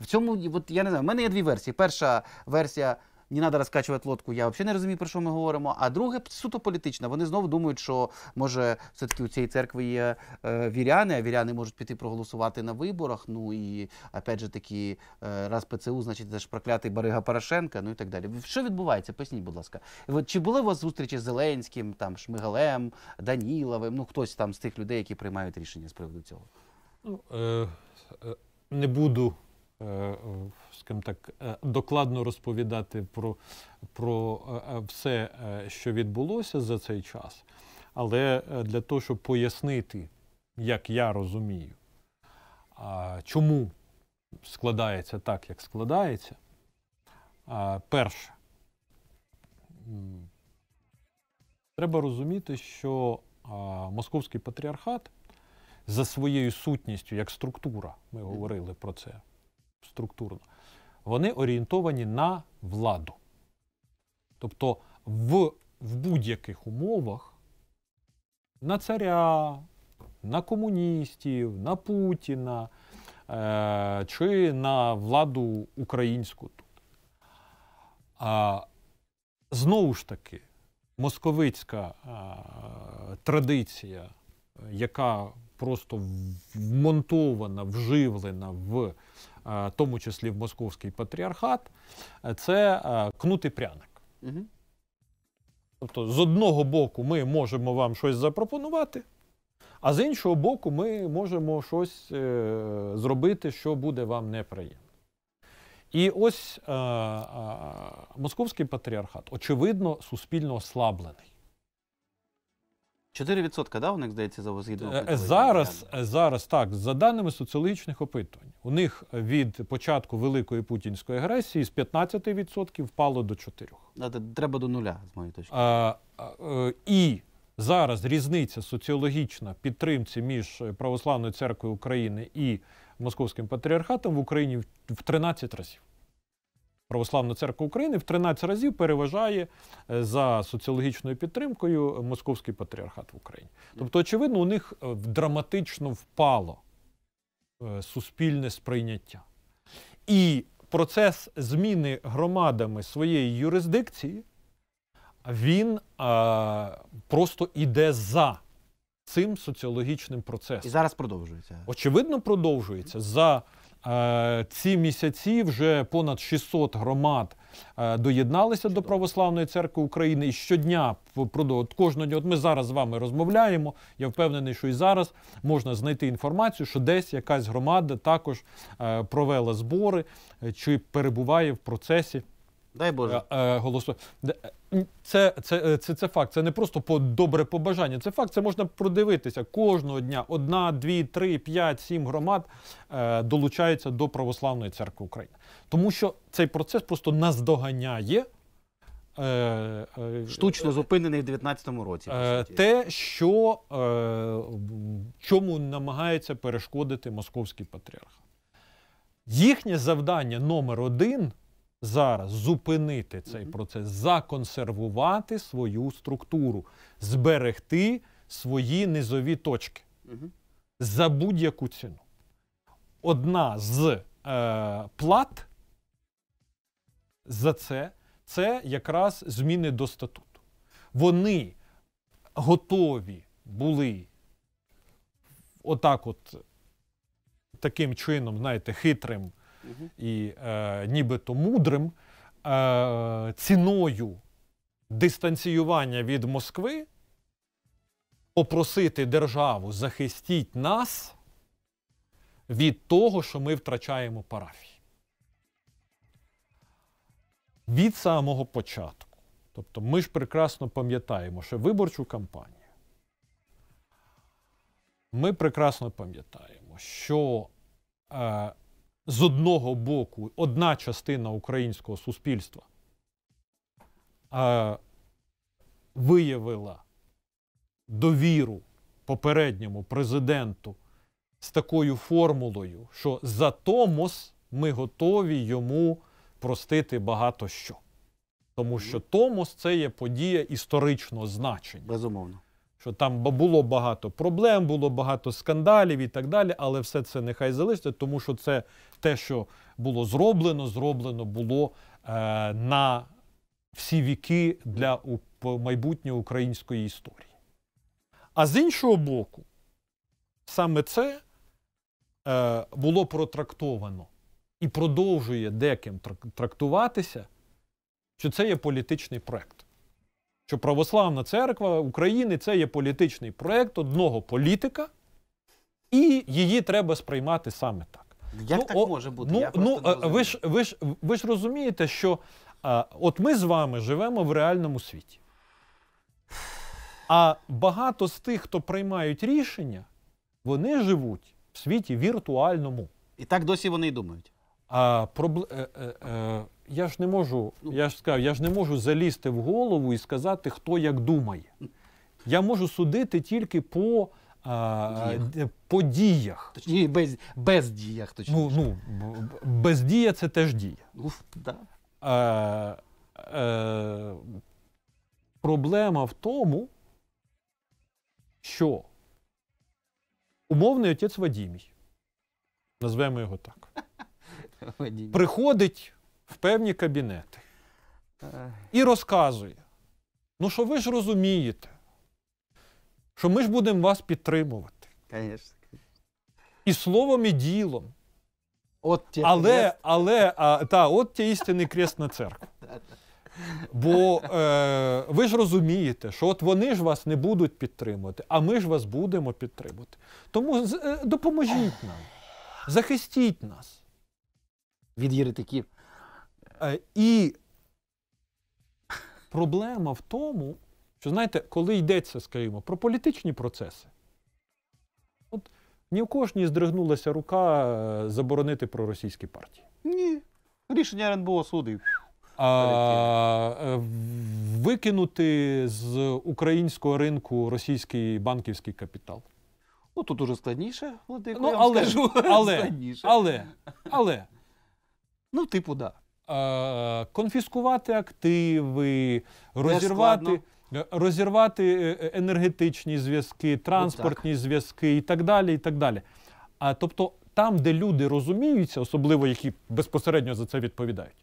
В цьому от я не знаю. в мене є дві версії. Перша версія не треба розкачувати лодку, я взагалі не розумію, про що ми говоримо. А друге, суто політичне. Вони знову думають, що може все-таки у цій церкві є е, віряни, а віряни можуть піти проголосувати на виборах. Ну і опять же таки, е, раз ПЦУ, значить, це ж проклятий Барига Порошенка, ну і так далі. Що відбувається? Поясніть, будь ласка. Чи були у вас зустрічі з Зеленським, там Шмигалем, Даніловим? Ну хтось там з тих людей, які приймають рішення з приводу цього? Ну, е, е, Не буду Е, скажімо так, е, докладно розповідати про, про е, все, що відбулося за цей час, але для того, щоб пояснити, як я розумію, чому складається так, як складається, перше. Треба розуміти, що московський патріархат за своєю сутністю, як структура, ми говорили про це, структурно, вони орієнтовані на владу. Тобто в, в будь-яких умовах на царя, на комуністів, на Путіна е- чи на владу українську тут. А, Знову ж таки, московицька а, е, традиція, яка просто вмонтована, вживлена в Е, в тому числі в московський патріархат, е, це е, кнут і пряник. Угу. Тобто, з одного боку, ми можемо вам щось запропонувати, а з іншого боку, ми можемо щось зробити, що буде вам неприємно. І ось московський патріархат, очевидно, суспільно ослаблений. 4% да, у них здається за згідно е, зараз. Зараз так за даними соціологічних опитувань, у них від початку великої путінської агресії з 15% впало до 4%. Ну, треба до нуля з моєї точки. А, е, і зараз різниця соціологічна підтримці між православною церквою України і московським патріархатом в Україні в 13 разів. Православна церква України в 13 разів переважає е, за соціологічною підтримкою е, Московський патріархат в Україні. Тобто, очевидно, у них е, драматично впало суспільне сприйняття. І процес зміни громадами своєї юрисдикції, він а, просто йде за цим соціологічним процесом. І зараз продовжується. Очевидно, продовжується. за Е, ці місяці вже понад 600 громад е, доєдналися до православної церкви України і щодня от кожного дня. От ми зараз з вами розмовляємо. Я впевнений, що і зараз можна знайти інформацію, що десь якась громада також е, провела збори чи перебуває в процесі. Дай Боже. Е, е, Голосу. Е, це, це, це, це факт. Це не просто по добре побажання. Це факт, це можна продивитися кожного дня. Одна, дві, три, п'ять, сім громад долучаються до Православної церкви України. Тому що цей процес просто наздоганяє. Штучно зупинений в 2019 році. те, що чому намагається перешкодити московський патріарх. Їхнє завдання номер один зараз зупинити цей процес, законсервувати свою структуру, зберегти свої низові точки за будь-яку ціну. Одна з е, плат за це це якраз зміни до статуту. Вони готові були отак, от таким чином, знаєте, хитрим і е, нібито мудрим, е, ціною дистанціювання від Москви попросити державу захистіть нас від того, що ми втрачаємо парафії. Від самого початку. Тобто ми ж прекрасно пам'ятаємо, що виборчу кампанію. Ми прекрасно пам'ятаємо, що е, з одного боку одна частина українського суспільства е, виявила довіру попередньому президенту з такою формулою, що за Томос ми готові йому простити багато що. Тому що Томос це є подія історичного значення. Безумовно що там було багато проблем, було багато скандалів і так далі, але все це нехай залишиться, тому що це те, що було зроблено, зроблено було е, на всі віки для майбутньої української історії. А з іншого боку, саме це е, було протрактовано і продовжує деким трактуватися, що це є політичний проект що православна церква України це є політичний проект одного політика, і її треба сприймати саме так. Як ну, так о, може бути? Ну, Я ну е, ви ж ви ж ви ж розумієте, що а, е, от ми з вами живемо в реальному світі. А багато з тих, хто приймають рішення, вони живуть в світі віртуальному. І так досі вони й думають. А, проб... е, е, е, я ж не можу, я ж сказав, я ж не можу залізти в голову і сказати, хто як думає. Я можу судити тільки по а, Діях. по діях. Точніше, без, без діях, точніше. Ну, ну, б- бездія це теж дія. Уф, да. Е, е, проблема в тому, що умовний отець Вадімій, назвемо його так, приходить в певні кабінети е. і розказує: ну, що ви ж розумієте, що ми ж будемо вас підтримувати. Конечно. І словом, і ділом. От ті але, крест. але, а, та, от ті істинний крест на церкву. Бо е, ви ж розумієте, що от вони ж вас не будуть підтримувати, а ми ж вас будемо підтримувати. Тому е, допоможіть нам, захистіть нас. Від єретиків. Е, і проблема в тому, що, знаєте, коли йдеться, скажімо, про політичні процеси, от ні в кожній здригнулася рука е, заборонити проросійські партії. Ні. Рішення РНБО судів. А, е, Викинути з українського ринку російський банківський капітал. Ну тут уже складніше, Владико, ну, я вам але, скажу. Але, складніше. але, але. Ну, типу, да. Е, конфіскувати активи, розірвати. Розірвати е, е, енергетичні зв'язки, транспортні зв'язки і так далі. і так далі. А тобто, там, де люди розуміються, особливо які безпосередньо за це відповідають,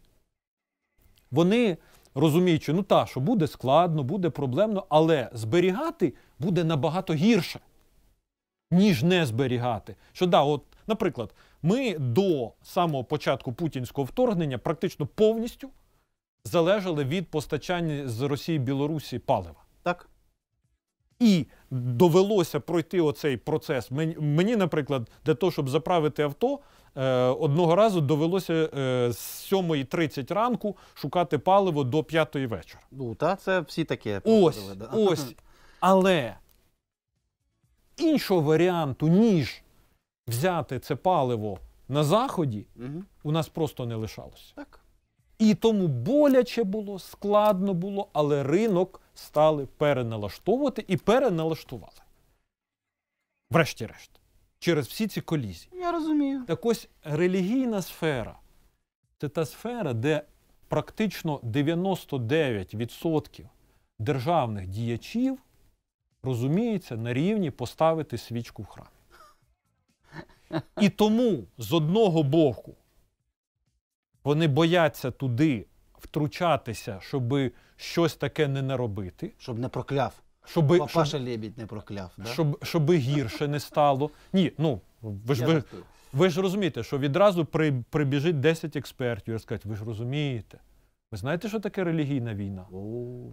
вони розуміють, що ну та, що буде складно, буде проблемно, але зберігати буде набагато гірше, ніж не зберігати. Що да, от, наприклад, ми до самого початку путінського вторгнення практично повністю залежали від постачання з Росії Білорусі палива. Так. І довелося пройти оцей процес. Мені, наприклад, для того, щоб заправити авто, е, одного разу довелося е, з 7.30 ранку шукати паливо до 5 вечора. Ну, та це всі таке. Ось, ось. Але іншого варіанту, ніж взяти це паливо на заході, угу. у нас просто не лишалося. Так. І тому боляче було, складно було, але ринок стали переналаштовувати і переналаштували. Врешті-решт. Через всі ці колізії. Я розумію. Так ось релігійна сфера це та сфера, де практично 99% державних діячів розуміється на рівні поставити свічку в храм. І тому з одного боку вони бояться туди втручатися, щоб щось таке не наробити. Щоб не прокляв. Щоб, Папаша щоб, Лебідь не прокляв. Да? Щоб щоб гірше не стало. Ні, ну ви ж ви, ви ж розумієте, що відразу при, прибіжить 10 експертів і скажуть, ви ж розумієте. Ви знаєте, що таке релігійна війна? О,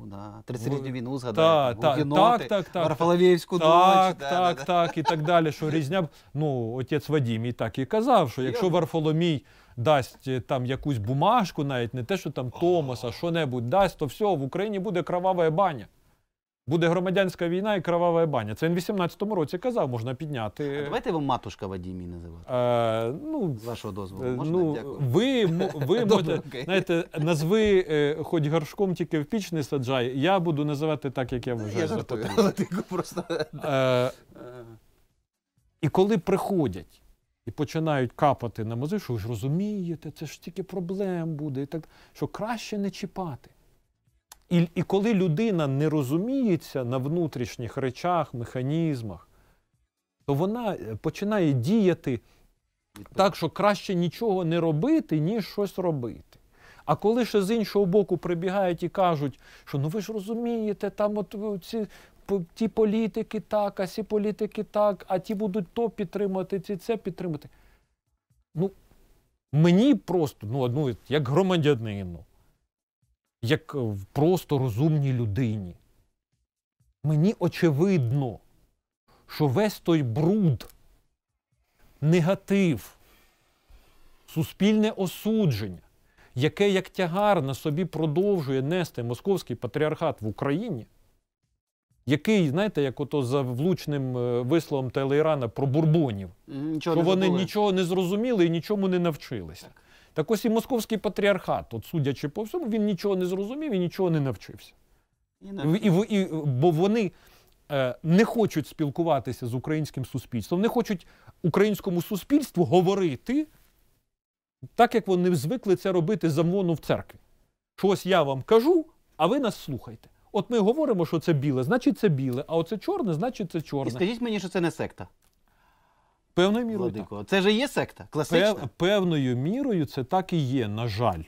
да. Тридцятилітню війну згадаєте. Та, та, так, так, так. Варфоловєвську так, Так, да, так, да, так, і так далі. Що різня ну, отець Вадімій так і казав, що якщо Варфоломій дасть е, там якусь бумажку, навіть не те, що там Томаса, що небудь дасть, то все, в Україні буде кровава баня. Буде громадянська війна і кровава баня. Це він в 18-му році казав, можна підняти. А давайте його матушка Вадімі називати. Е, ну, З вашого дозволу. Е, можна? Ну, Дякую. Ви, ви можете, знаєте, назви е, хоч горшком тільки в піч не саджай, я буду називати так, як я ну, вважаю за просто... Е, І коли приходять і починають капати на мозги, що ви ж розумієте, це ж тільки проблем буде, і так, що краще не чіпати. І, І коли людина не розуміється на внутрішніх речах, механізмах, то вона е, починає діяти так, що краще нічого не робити, ніж щось робити. А коли ще з іншого боку прибігають і кажуть, що ну ви ж розумієте, там от е, ці ті політики так, а ці політики так, а ті будуть то підтримати, ці це підтримати. Ну, мені просто, ну, ну як громадянину, як е, просто розумній людині. Мені очевидно, що весь той бруд, негатив, суспільне осудження, яке як тягар на собі продовжує нести московський патріархат в Україні, який, знаєте, як ото за влучним е, висловом Телейрана про бурбонів, нічого що вони не нічого не зрозуміли і нічому не навчилися. Так ось і московський патріархат, от судячи по всьому, він нічого не зрозумів і нічого не навчився. І, і, і, Бо вони е, не хочуть спілкуватися з українським суспільством, не хочуть українському суспільству говорити так, як вони звикли це робити за замвону в церкві. Що ось я вам кажу, а ви нас слухайте. От ми говоримо, що це біле, значить це біле, а оце чорне, значить це чорне. І скажіть мені, що це не секта. Певною мірою. Владико. Це же є секта? Класична? Пев, певною мірою це так і є, на жаль.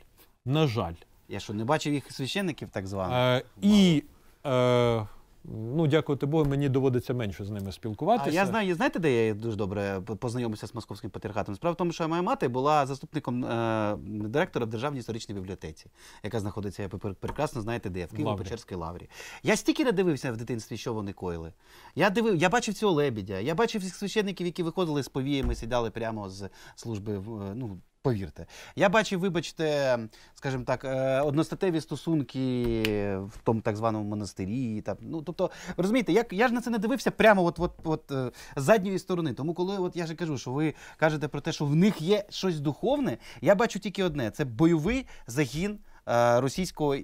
На жаль. Я що, не бачив їх священників так званих? Е, І. Е, Ну, дякувати Богу, мені доводиться менше з ними спілкуватися. А я знаю, знаєте, де я дуже добре е, познайомився з московським патріархатом? Справа в тому, що моя мати була заступником е, директора в державній історичній бібліотеці, яка знаходиться, я прекрасно знаєте, де я в Києво Печерській лаврі. Я стільки не дивився в дитинстві, що вони коїли. Я дивив, я бачив цього лебідя, я бачив всіх священників, які виходили з повіями, сідали прямо з служби е, ну, Повірте, я бачив, вибачте, скажімо так, е, одностатеві стосунки в тому так званому монастирі. Там ну тобто, розумієте, як я ж на це не дивився прямо, от от от е, з задньої сторони. Тому коли от я ж кажу, що ви кажете про те, що в них є щось духовне, я бачу тільки одне: це бойовий загін е, російського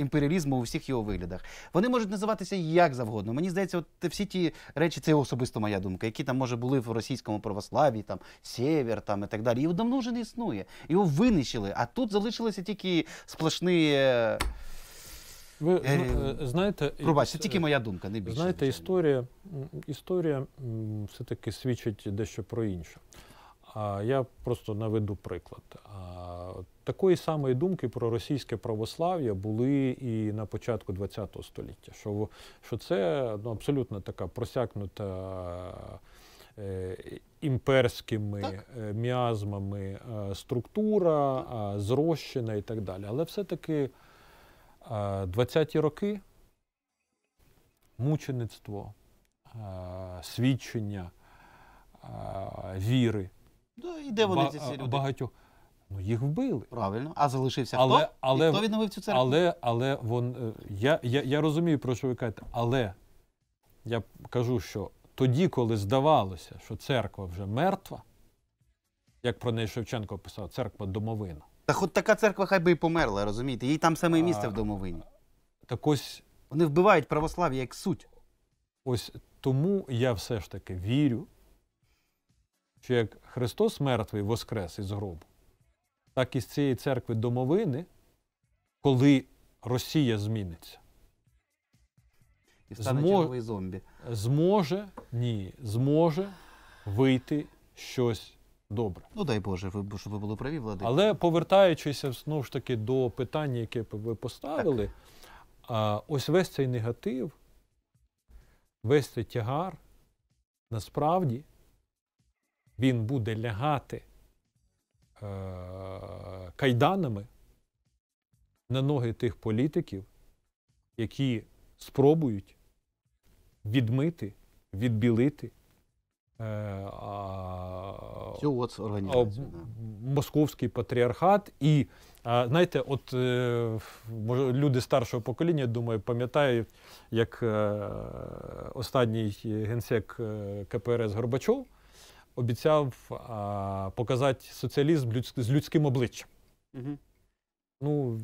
імперіалізму у всіх його виглядах. Вони можуть називатися як завгодно. Мені здається, от всі ті речі, це особисто моя думка, які там може були в російському православі, там Сєвєр, там і так далі. Його давно вже не існує. Його винищили, а тут залишилися тільки сплошні. Е, Ви е, е, знаєте, Пробачте, тільки моя думка, не більше. Знаєте, історія історія все-таки свідчить дещо про інше. Я просто наведу приклад. Такої самої думки про російське православ'я були і на початку ХХ століття, що що це ну, абсолютно така просякнута е, імперськими так. Е, міазмами е, структура, зрощена і так далі. Але все-таки 20-ті роки мучеництво, свідчення віри. Да, і де вони ці люди? багатьох. Ну їх вбили. Правильно. А залишився Але- хто? але- І хто відновив цю церкву? Але, але вон, е, я, я, я розумію, про що ви кажете, але я кажу, що тоді, коли здавалося, що церква вже мертва, як про неї Шевченко писав, церква домовина. Та хоч така церква хай би і померла, розумієте? Їй там саме місце в домовині. Так ось, Вони вбивають православ'я як суть. ось тому я все ж таки вірю, що як Христос мертвий воскрес із гробу, так і з цієї церкви домовини, коли Росія зміниться. І стане Змо... черговий зомбі. Зможе, ні, зможе вийти щось добре. Ну дай Боже, ви щоб ви були праві, Владимир. Але повертаючись знову ж таки до питання, яке ви поставили, так. ось весь цей негатив, весь цей тягар насправді він буде лягати е- кайданами на ноги тих політиків, які спробують відмити, відбілити е- а- Цю а- московський патріархат. І знаєте, от е, люди старшого покоління, думаю, пам'ятають, як е, останній генсек е, КПРС Горбачов обіцяв а, показати соціалізм людськ, з людським обличчям. Угу. Ну,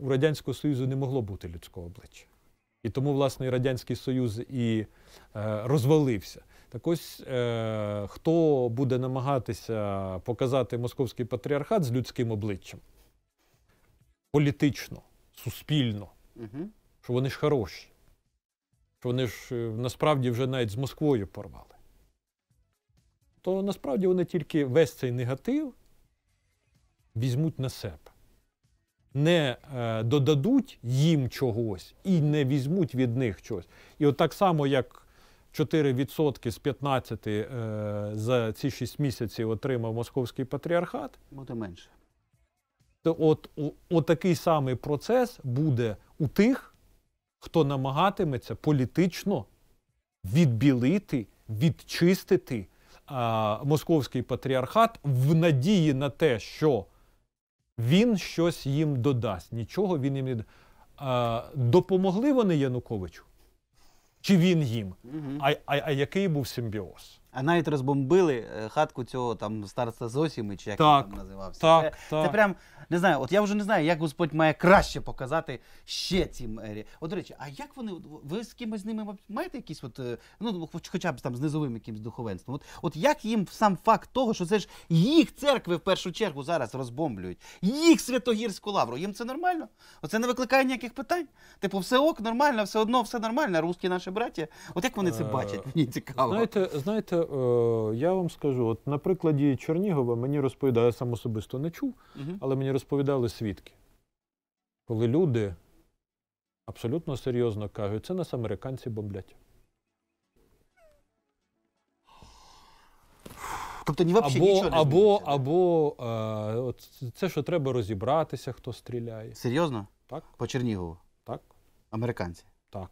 у Радянського Союзу не могло бути людського обличчя. І тому, власне, Радянський Союз і е, розвалився. Так ось е, хто буде намагатися показати московський патріархат з людським обличчям політично, суспільно, угу. що вони ж хороші, що вони ж е, насправді вже навіть з Москвою порвали то насправді вони тільки весь цей негатив візьмуть на себе. Не е, додадуть їм чогось і не візьмуть від них чогось. І от так само, як 4% з 15 е, за ці 6 місяців отримав московський патріархат, буде менше. То от, о, отакий самий процес буде у тих, хто намагатиметься політично відбілити, відчистити Е, московський патріархат в надії на те, що він щось їм додасть. Нічого він їм не додасть. Е, допомогли вони Януковичу? Чи він їм? А, а, А який був симбіоз? А навіть розбомбили е, хатку цього там Старста Зосіми, чи як так, він там називався. Так, це, так. це прям не знаю. От я вже не знаю, як Господь має краще показати ще ці мері. От до речі, а як вони ви з кимось з ними маєте якісь, от е, ну, ну хоч хоча б там з низовим якимось духовенством? От от як їм сам факт того, що це ж їх церкви в першу чергу зараз розбомблюють, їх святогірську лавру. Їм це нормально? Оце не викликає ніяких питань. Типу, все ок, нормально, все одно, все нормально. Русські наші браття. От як вони це е, бачать? Мені цікаво. Знаєте, знаєте. Е, я вам скажу: от на прикладі Чернігова мені розповідає, я сам особисто не чув, але мені розповідали свідки. Коли люди абсолютно серйозно кажуть, це нас американці бомблять. Тобто ні взагалі нічого не Або, зміниться, або е, от це, що треба розібратися, хто стріляє. Серйозно? Так. По Чернігову? Так. Американці? Так.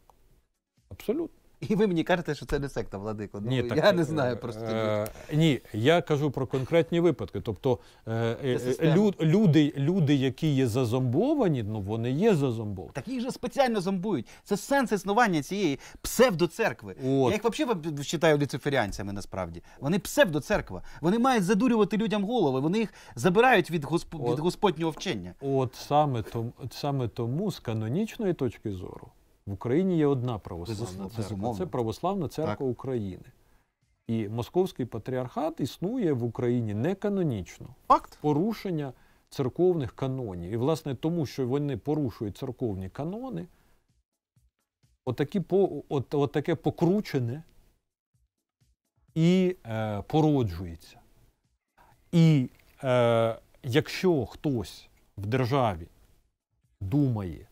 Абсолютно. І ви мені кажете, що це не секта, владико. Ну, ні, так, я не е, знаю просто. Е, ні, я кажу про конкретні випадки. Тобто е, е люд, люди, люди, які є зазомбовані, ну вони є зазомбовані. Так їх же спеціально зомбують. Це сенс існування цієї псевдоцеркви. От. Я їх взагалі вважаю ліциферіанцями насправді. Вони псевдоцерква. Вони мають задурювати людям голови. Вони їх забирають від госп... От. від господнього вчення. От саме тому, саме тому з канонічної точки зору. В Україні є одна православна церква. Це православна церква так. України. І Московський патріархат існує в Україні не канонічно. Факт порушення церковних канонів. І, власне, тому що вони порушують церковні канони, отакі по, от, отаке покручене і е, породжується. І е, якщо хтось в державі думає,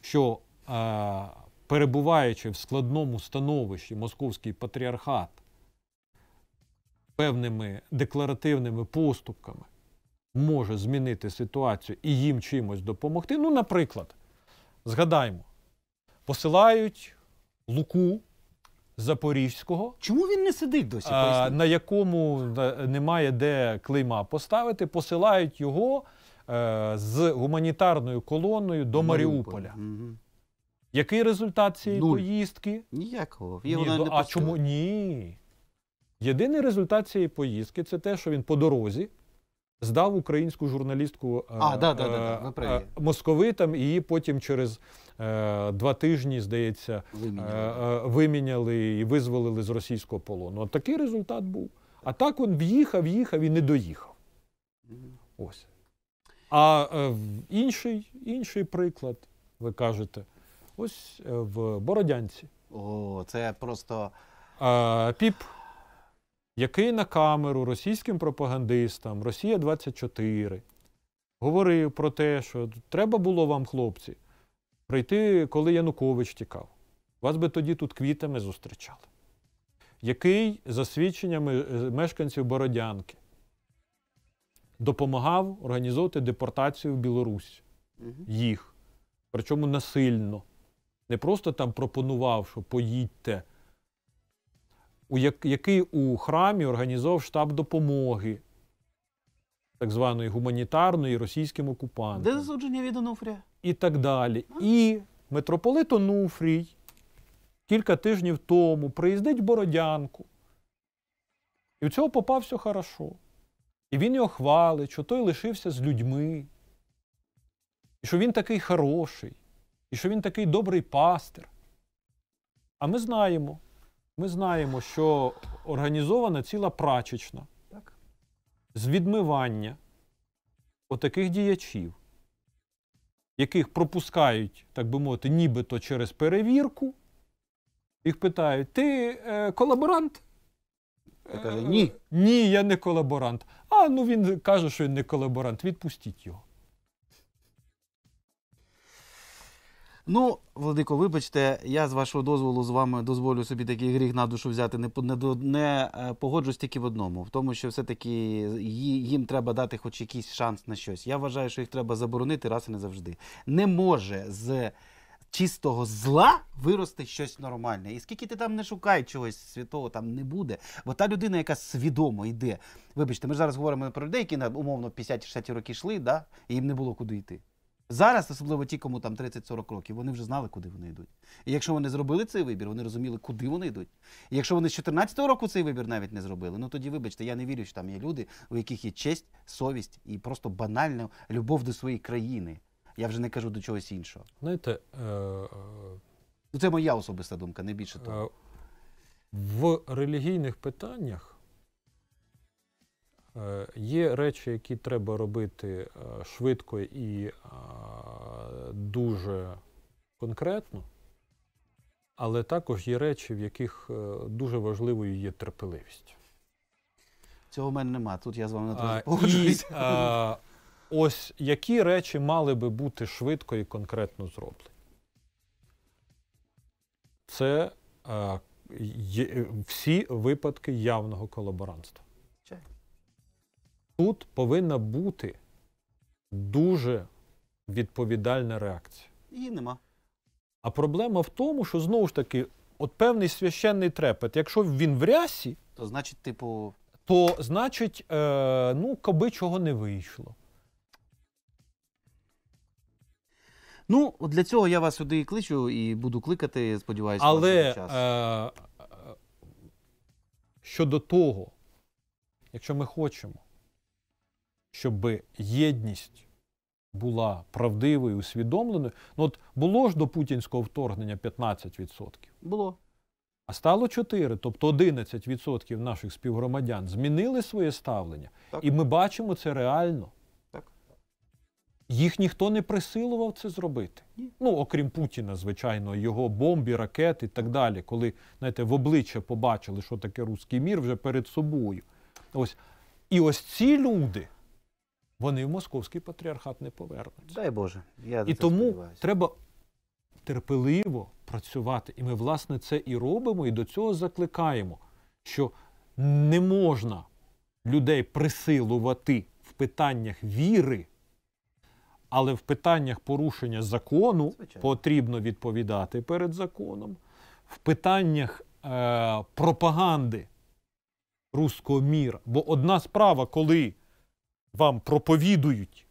що е, перебуваючи в складному становищі московський патріархат певними декларативними поступками може змінити ситуацію і їм чимось допомогти. Ну, наприклад, згадаймо, посилають Луку. Запорізького. Чому він не сидить досі? А, е, на якому е, немає де клейма поставити, посилають його Е, з гуманітарною колоною до Маріуполя. Який результат цієї Нуль. поїздки? Ніякого. Ні, вона до... Ну, не а чому ні? Єдиний результат цієї поїздки це те, що він по дорозі здав українську журналістку е, а, е да, да, да, да. Е, е московитам, і її потім через е два тижні, здається, виміняли. виміняли і визволили з російського полону. От такий результат був. А так він в'їхав, їхав і не доїхав. Ось. А е, інший інший приклад, ви кажете, ось е, в Бородянці. О, це просто піп, який на камеру російським пропагандистам Росія 24 говорив про те, що треба було вам, хлопці, прийти, коли Янукович тікав. Вас би тоді тут квітами зустрічали. Який, за свідченнями е, мешканців Бородянки, допомагав організовувати депортацію в Білорусь їх. Причому насильно. Не просто там пропонував, що поїдьте. У який у храмі організував штаб допомоги так званої гуманітарної російським окупантам. Де засудження від Онуфрія? І так далі. А? І митрополит Онуфрій кілька тижнів тому приїздить в Бородянку. І в цього попав все хорошо. І він його хвалить, що той лишився з людьми, і що він такий хороший, і що він такий добрий пастир. А ми знаємо, ми знаємо, що організована ціла прачечна так? з відмивання отаких діячів, яких пропускають, так би мовити, нібито через перевірку, їх питають: ти е, колаборант? Я е. каже, ні. Ні, я не колаборант. А ну він каже, що він не колаборант. Відпустіть його. Ну, Владико, вибачте, я з вашого дозволу з вами дозволю собі такий гріх на душу взяти. Не не, не е, погоджусь тільки в одному, в тому, що все-таки їм треба дати хоч якийсь шанс на щось. Я вважаю, що їх треба заборонити раз і не завжди. Не може з чистого зла виросте щось нормальне. І скільки ти там не шукай чогось святого, там не буде. Бо та людина, яка свідомо йде. Вибачте, ми ж зараз говоримо про людей, які на умовно 50-60 років йшли, да? і їм не було куди йти. Зараз, особливо ті, кому там 30-40 років, вони вже знали, куди вони йдуть. І якщо вони зробили цей вибір, вони розуміли, куди вони йдуть. І якщо вони з 14-го року цей вибір навіть не зробили, ну тоді, вибачте, я не вірю, що там є люди, у яких є честь, совість і просто банальна любов до своєї країни. Я вже не кажу до чогось іншого. Знаєте, е, ну, Це моя особиста думка, не більше того. е, в релігійних питаннях е, є речі, які треба робити е, швидко і е, дуже конкретно, але також є речі, в яких е, дуже важливою є терпеливість. Цього в мене нема. Тут я з вами на А, погоджуюсь. Ось які речі мали би бути швидко і конкретно зроблені? Це е, є, всі випадки явного колаборантства. Тут повинна бути дуже відповідальна реакція. Її нема. А проблема в тому, що знову ж таки, от певний священний трепет, якщо він в рясі, то значить, типу, то значить, е, ну, каби чого не вийшло. Ну для цього я вас сюди і кличу і буду кликати. Сподіваюся, але е, час. щодо того, якщо ми хочемо, щоб єдність була правдивою, усвідомленою, ну от було ж до путінського вторгнення 15%. Було. А стало 4, тобто 11% наших співгромадян змінили своє ставлення, так. і ми бачимо це реально. Їх ніхто не присилував це зробити. Ну, окрім Путіна, звичайно, його бомбі, ракети і так далі. Коли знаєте, в обличчя побачили, що таке руський мір вже перед собою. Ось. І ось ці люди, вони в московський патріархат не повернуться. Дай Боже. я І тому сподіваюся. треба терпеливо працювати. І ми, власне, це і робимо, і до цього закликаємо, що не можна людей присилувати в питаннях віри. Але в питаннях порушення закону Звичайно. потрібно відповідати перед законом. В питаннях е, пропаганди руського міра. Бо одна справа, коли вам проповідують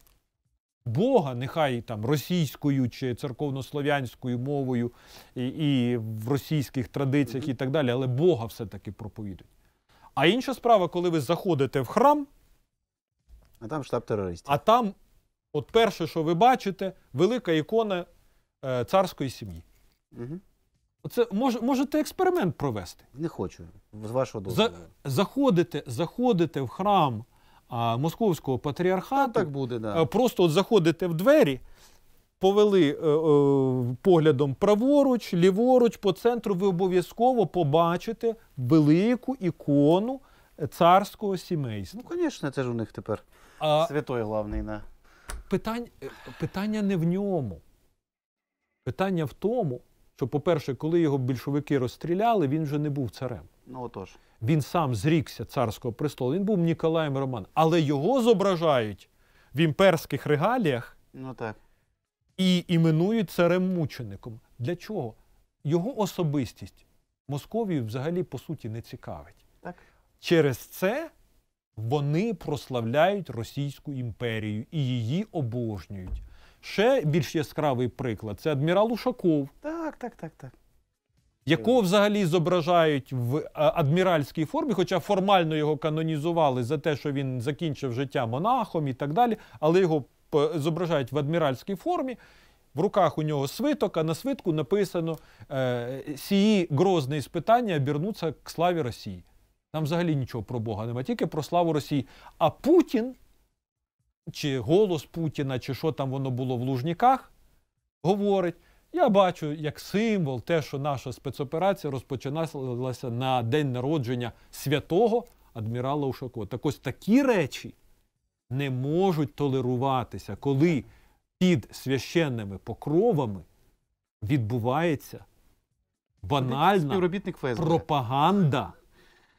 Бога, нехай там російською чи церковнослов'янською мовою і, і в російських традиціях і так далі, але Бога все-таки проповідують. А інша справа, коли ви заходите в храм, а там штаб терористів. А там От перше, що ви бачите, велика ікона е, царської сім'ї. Угу. Це мож, можете експеримент провести. Не хочу, з вашого дозволу. За, заходите, заходите в храм а, московського патріархату. так буде, да. Е, просто от заходите в двері, повели е, е, поглядом праворуч, ліворуч, по центру, ви обов'язково побачите велику ікону царського сімейства. Ну, звісно, це ж у них тепер а, святой главний на питань, е, питання не в ньому. Питання в тому, що, по-перше, коли його більшовики розстріляли, він вже не був царем. Ну отож. Він сам зрікся царського престолу. Він був Ніколаєм Роман. Але його зображають в імперських регаліях ну, так. і іменують царем мучеником. Для чого? Його особистість Московію взагалі по суті не цікавить. Так. Через це вони прославляють Російську імперію і її обожнюють. Ще більш яскравий приклад це адмірал Ушаков. Так, так, так, так. Якого взагалі зображають в адміральській формі, хоча формально його канонізували за те, що він закінчив життя монахом і так далі, але його е, зображають в адміральській формі. В руках у нього свиток, а на свитку написано: е, сії грозні спитання обернуться к славі Росії. Там взагалі нічого про Бога немає, тільки про славу Росії. А Путін, чи голос Путіна, чи що там воно було в Лужніках, говорить: я бачу як символ те, що наша спецоперація розпочиналася на день народження святого адмірала Ушакова. Так ось такі речі не можуть толеруватися, коли під священними покровами відбувається банальна пропаганда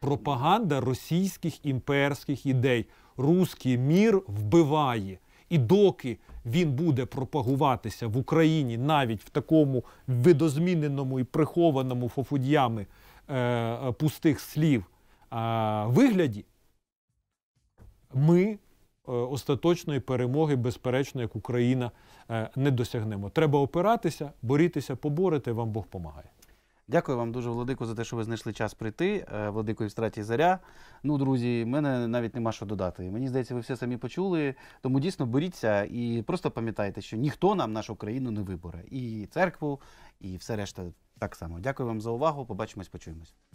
пропаганда російських імперських ідей. Руський мір вбиває. І доки він буде пропагуватися в Україні навіть в такому видозміненому і прихованому фофудями е, пустих слів е, вигляді, ми е, остаточної перемоги, безперечно, як Україна, е, не досягнемо. Треба опиратися, борітися, поборити. Вам Бог помагає. Дякую вам дуже, Владику, за те, що ви знайшли час прийти. Е, Владико Євстратій Заря. Ну, друзі, в мене навіть нема що додати. Мені здається, ви все самі почули. Тому дійсно боріться і просто пам'ятайте, що ніхто нам нашу країну не вибере. І церкву, і все решта так само. Дякую вам за увагу. Побачимось, почуємось.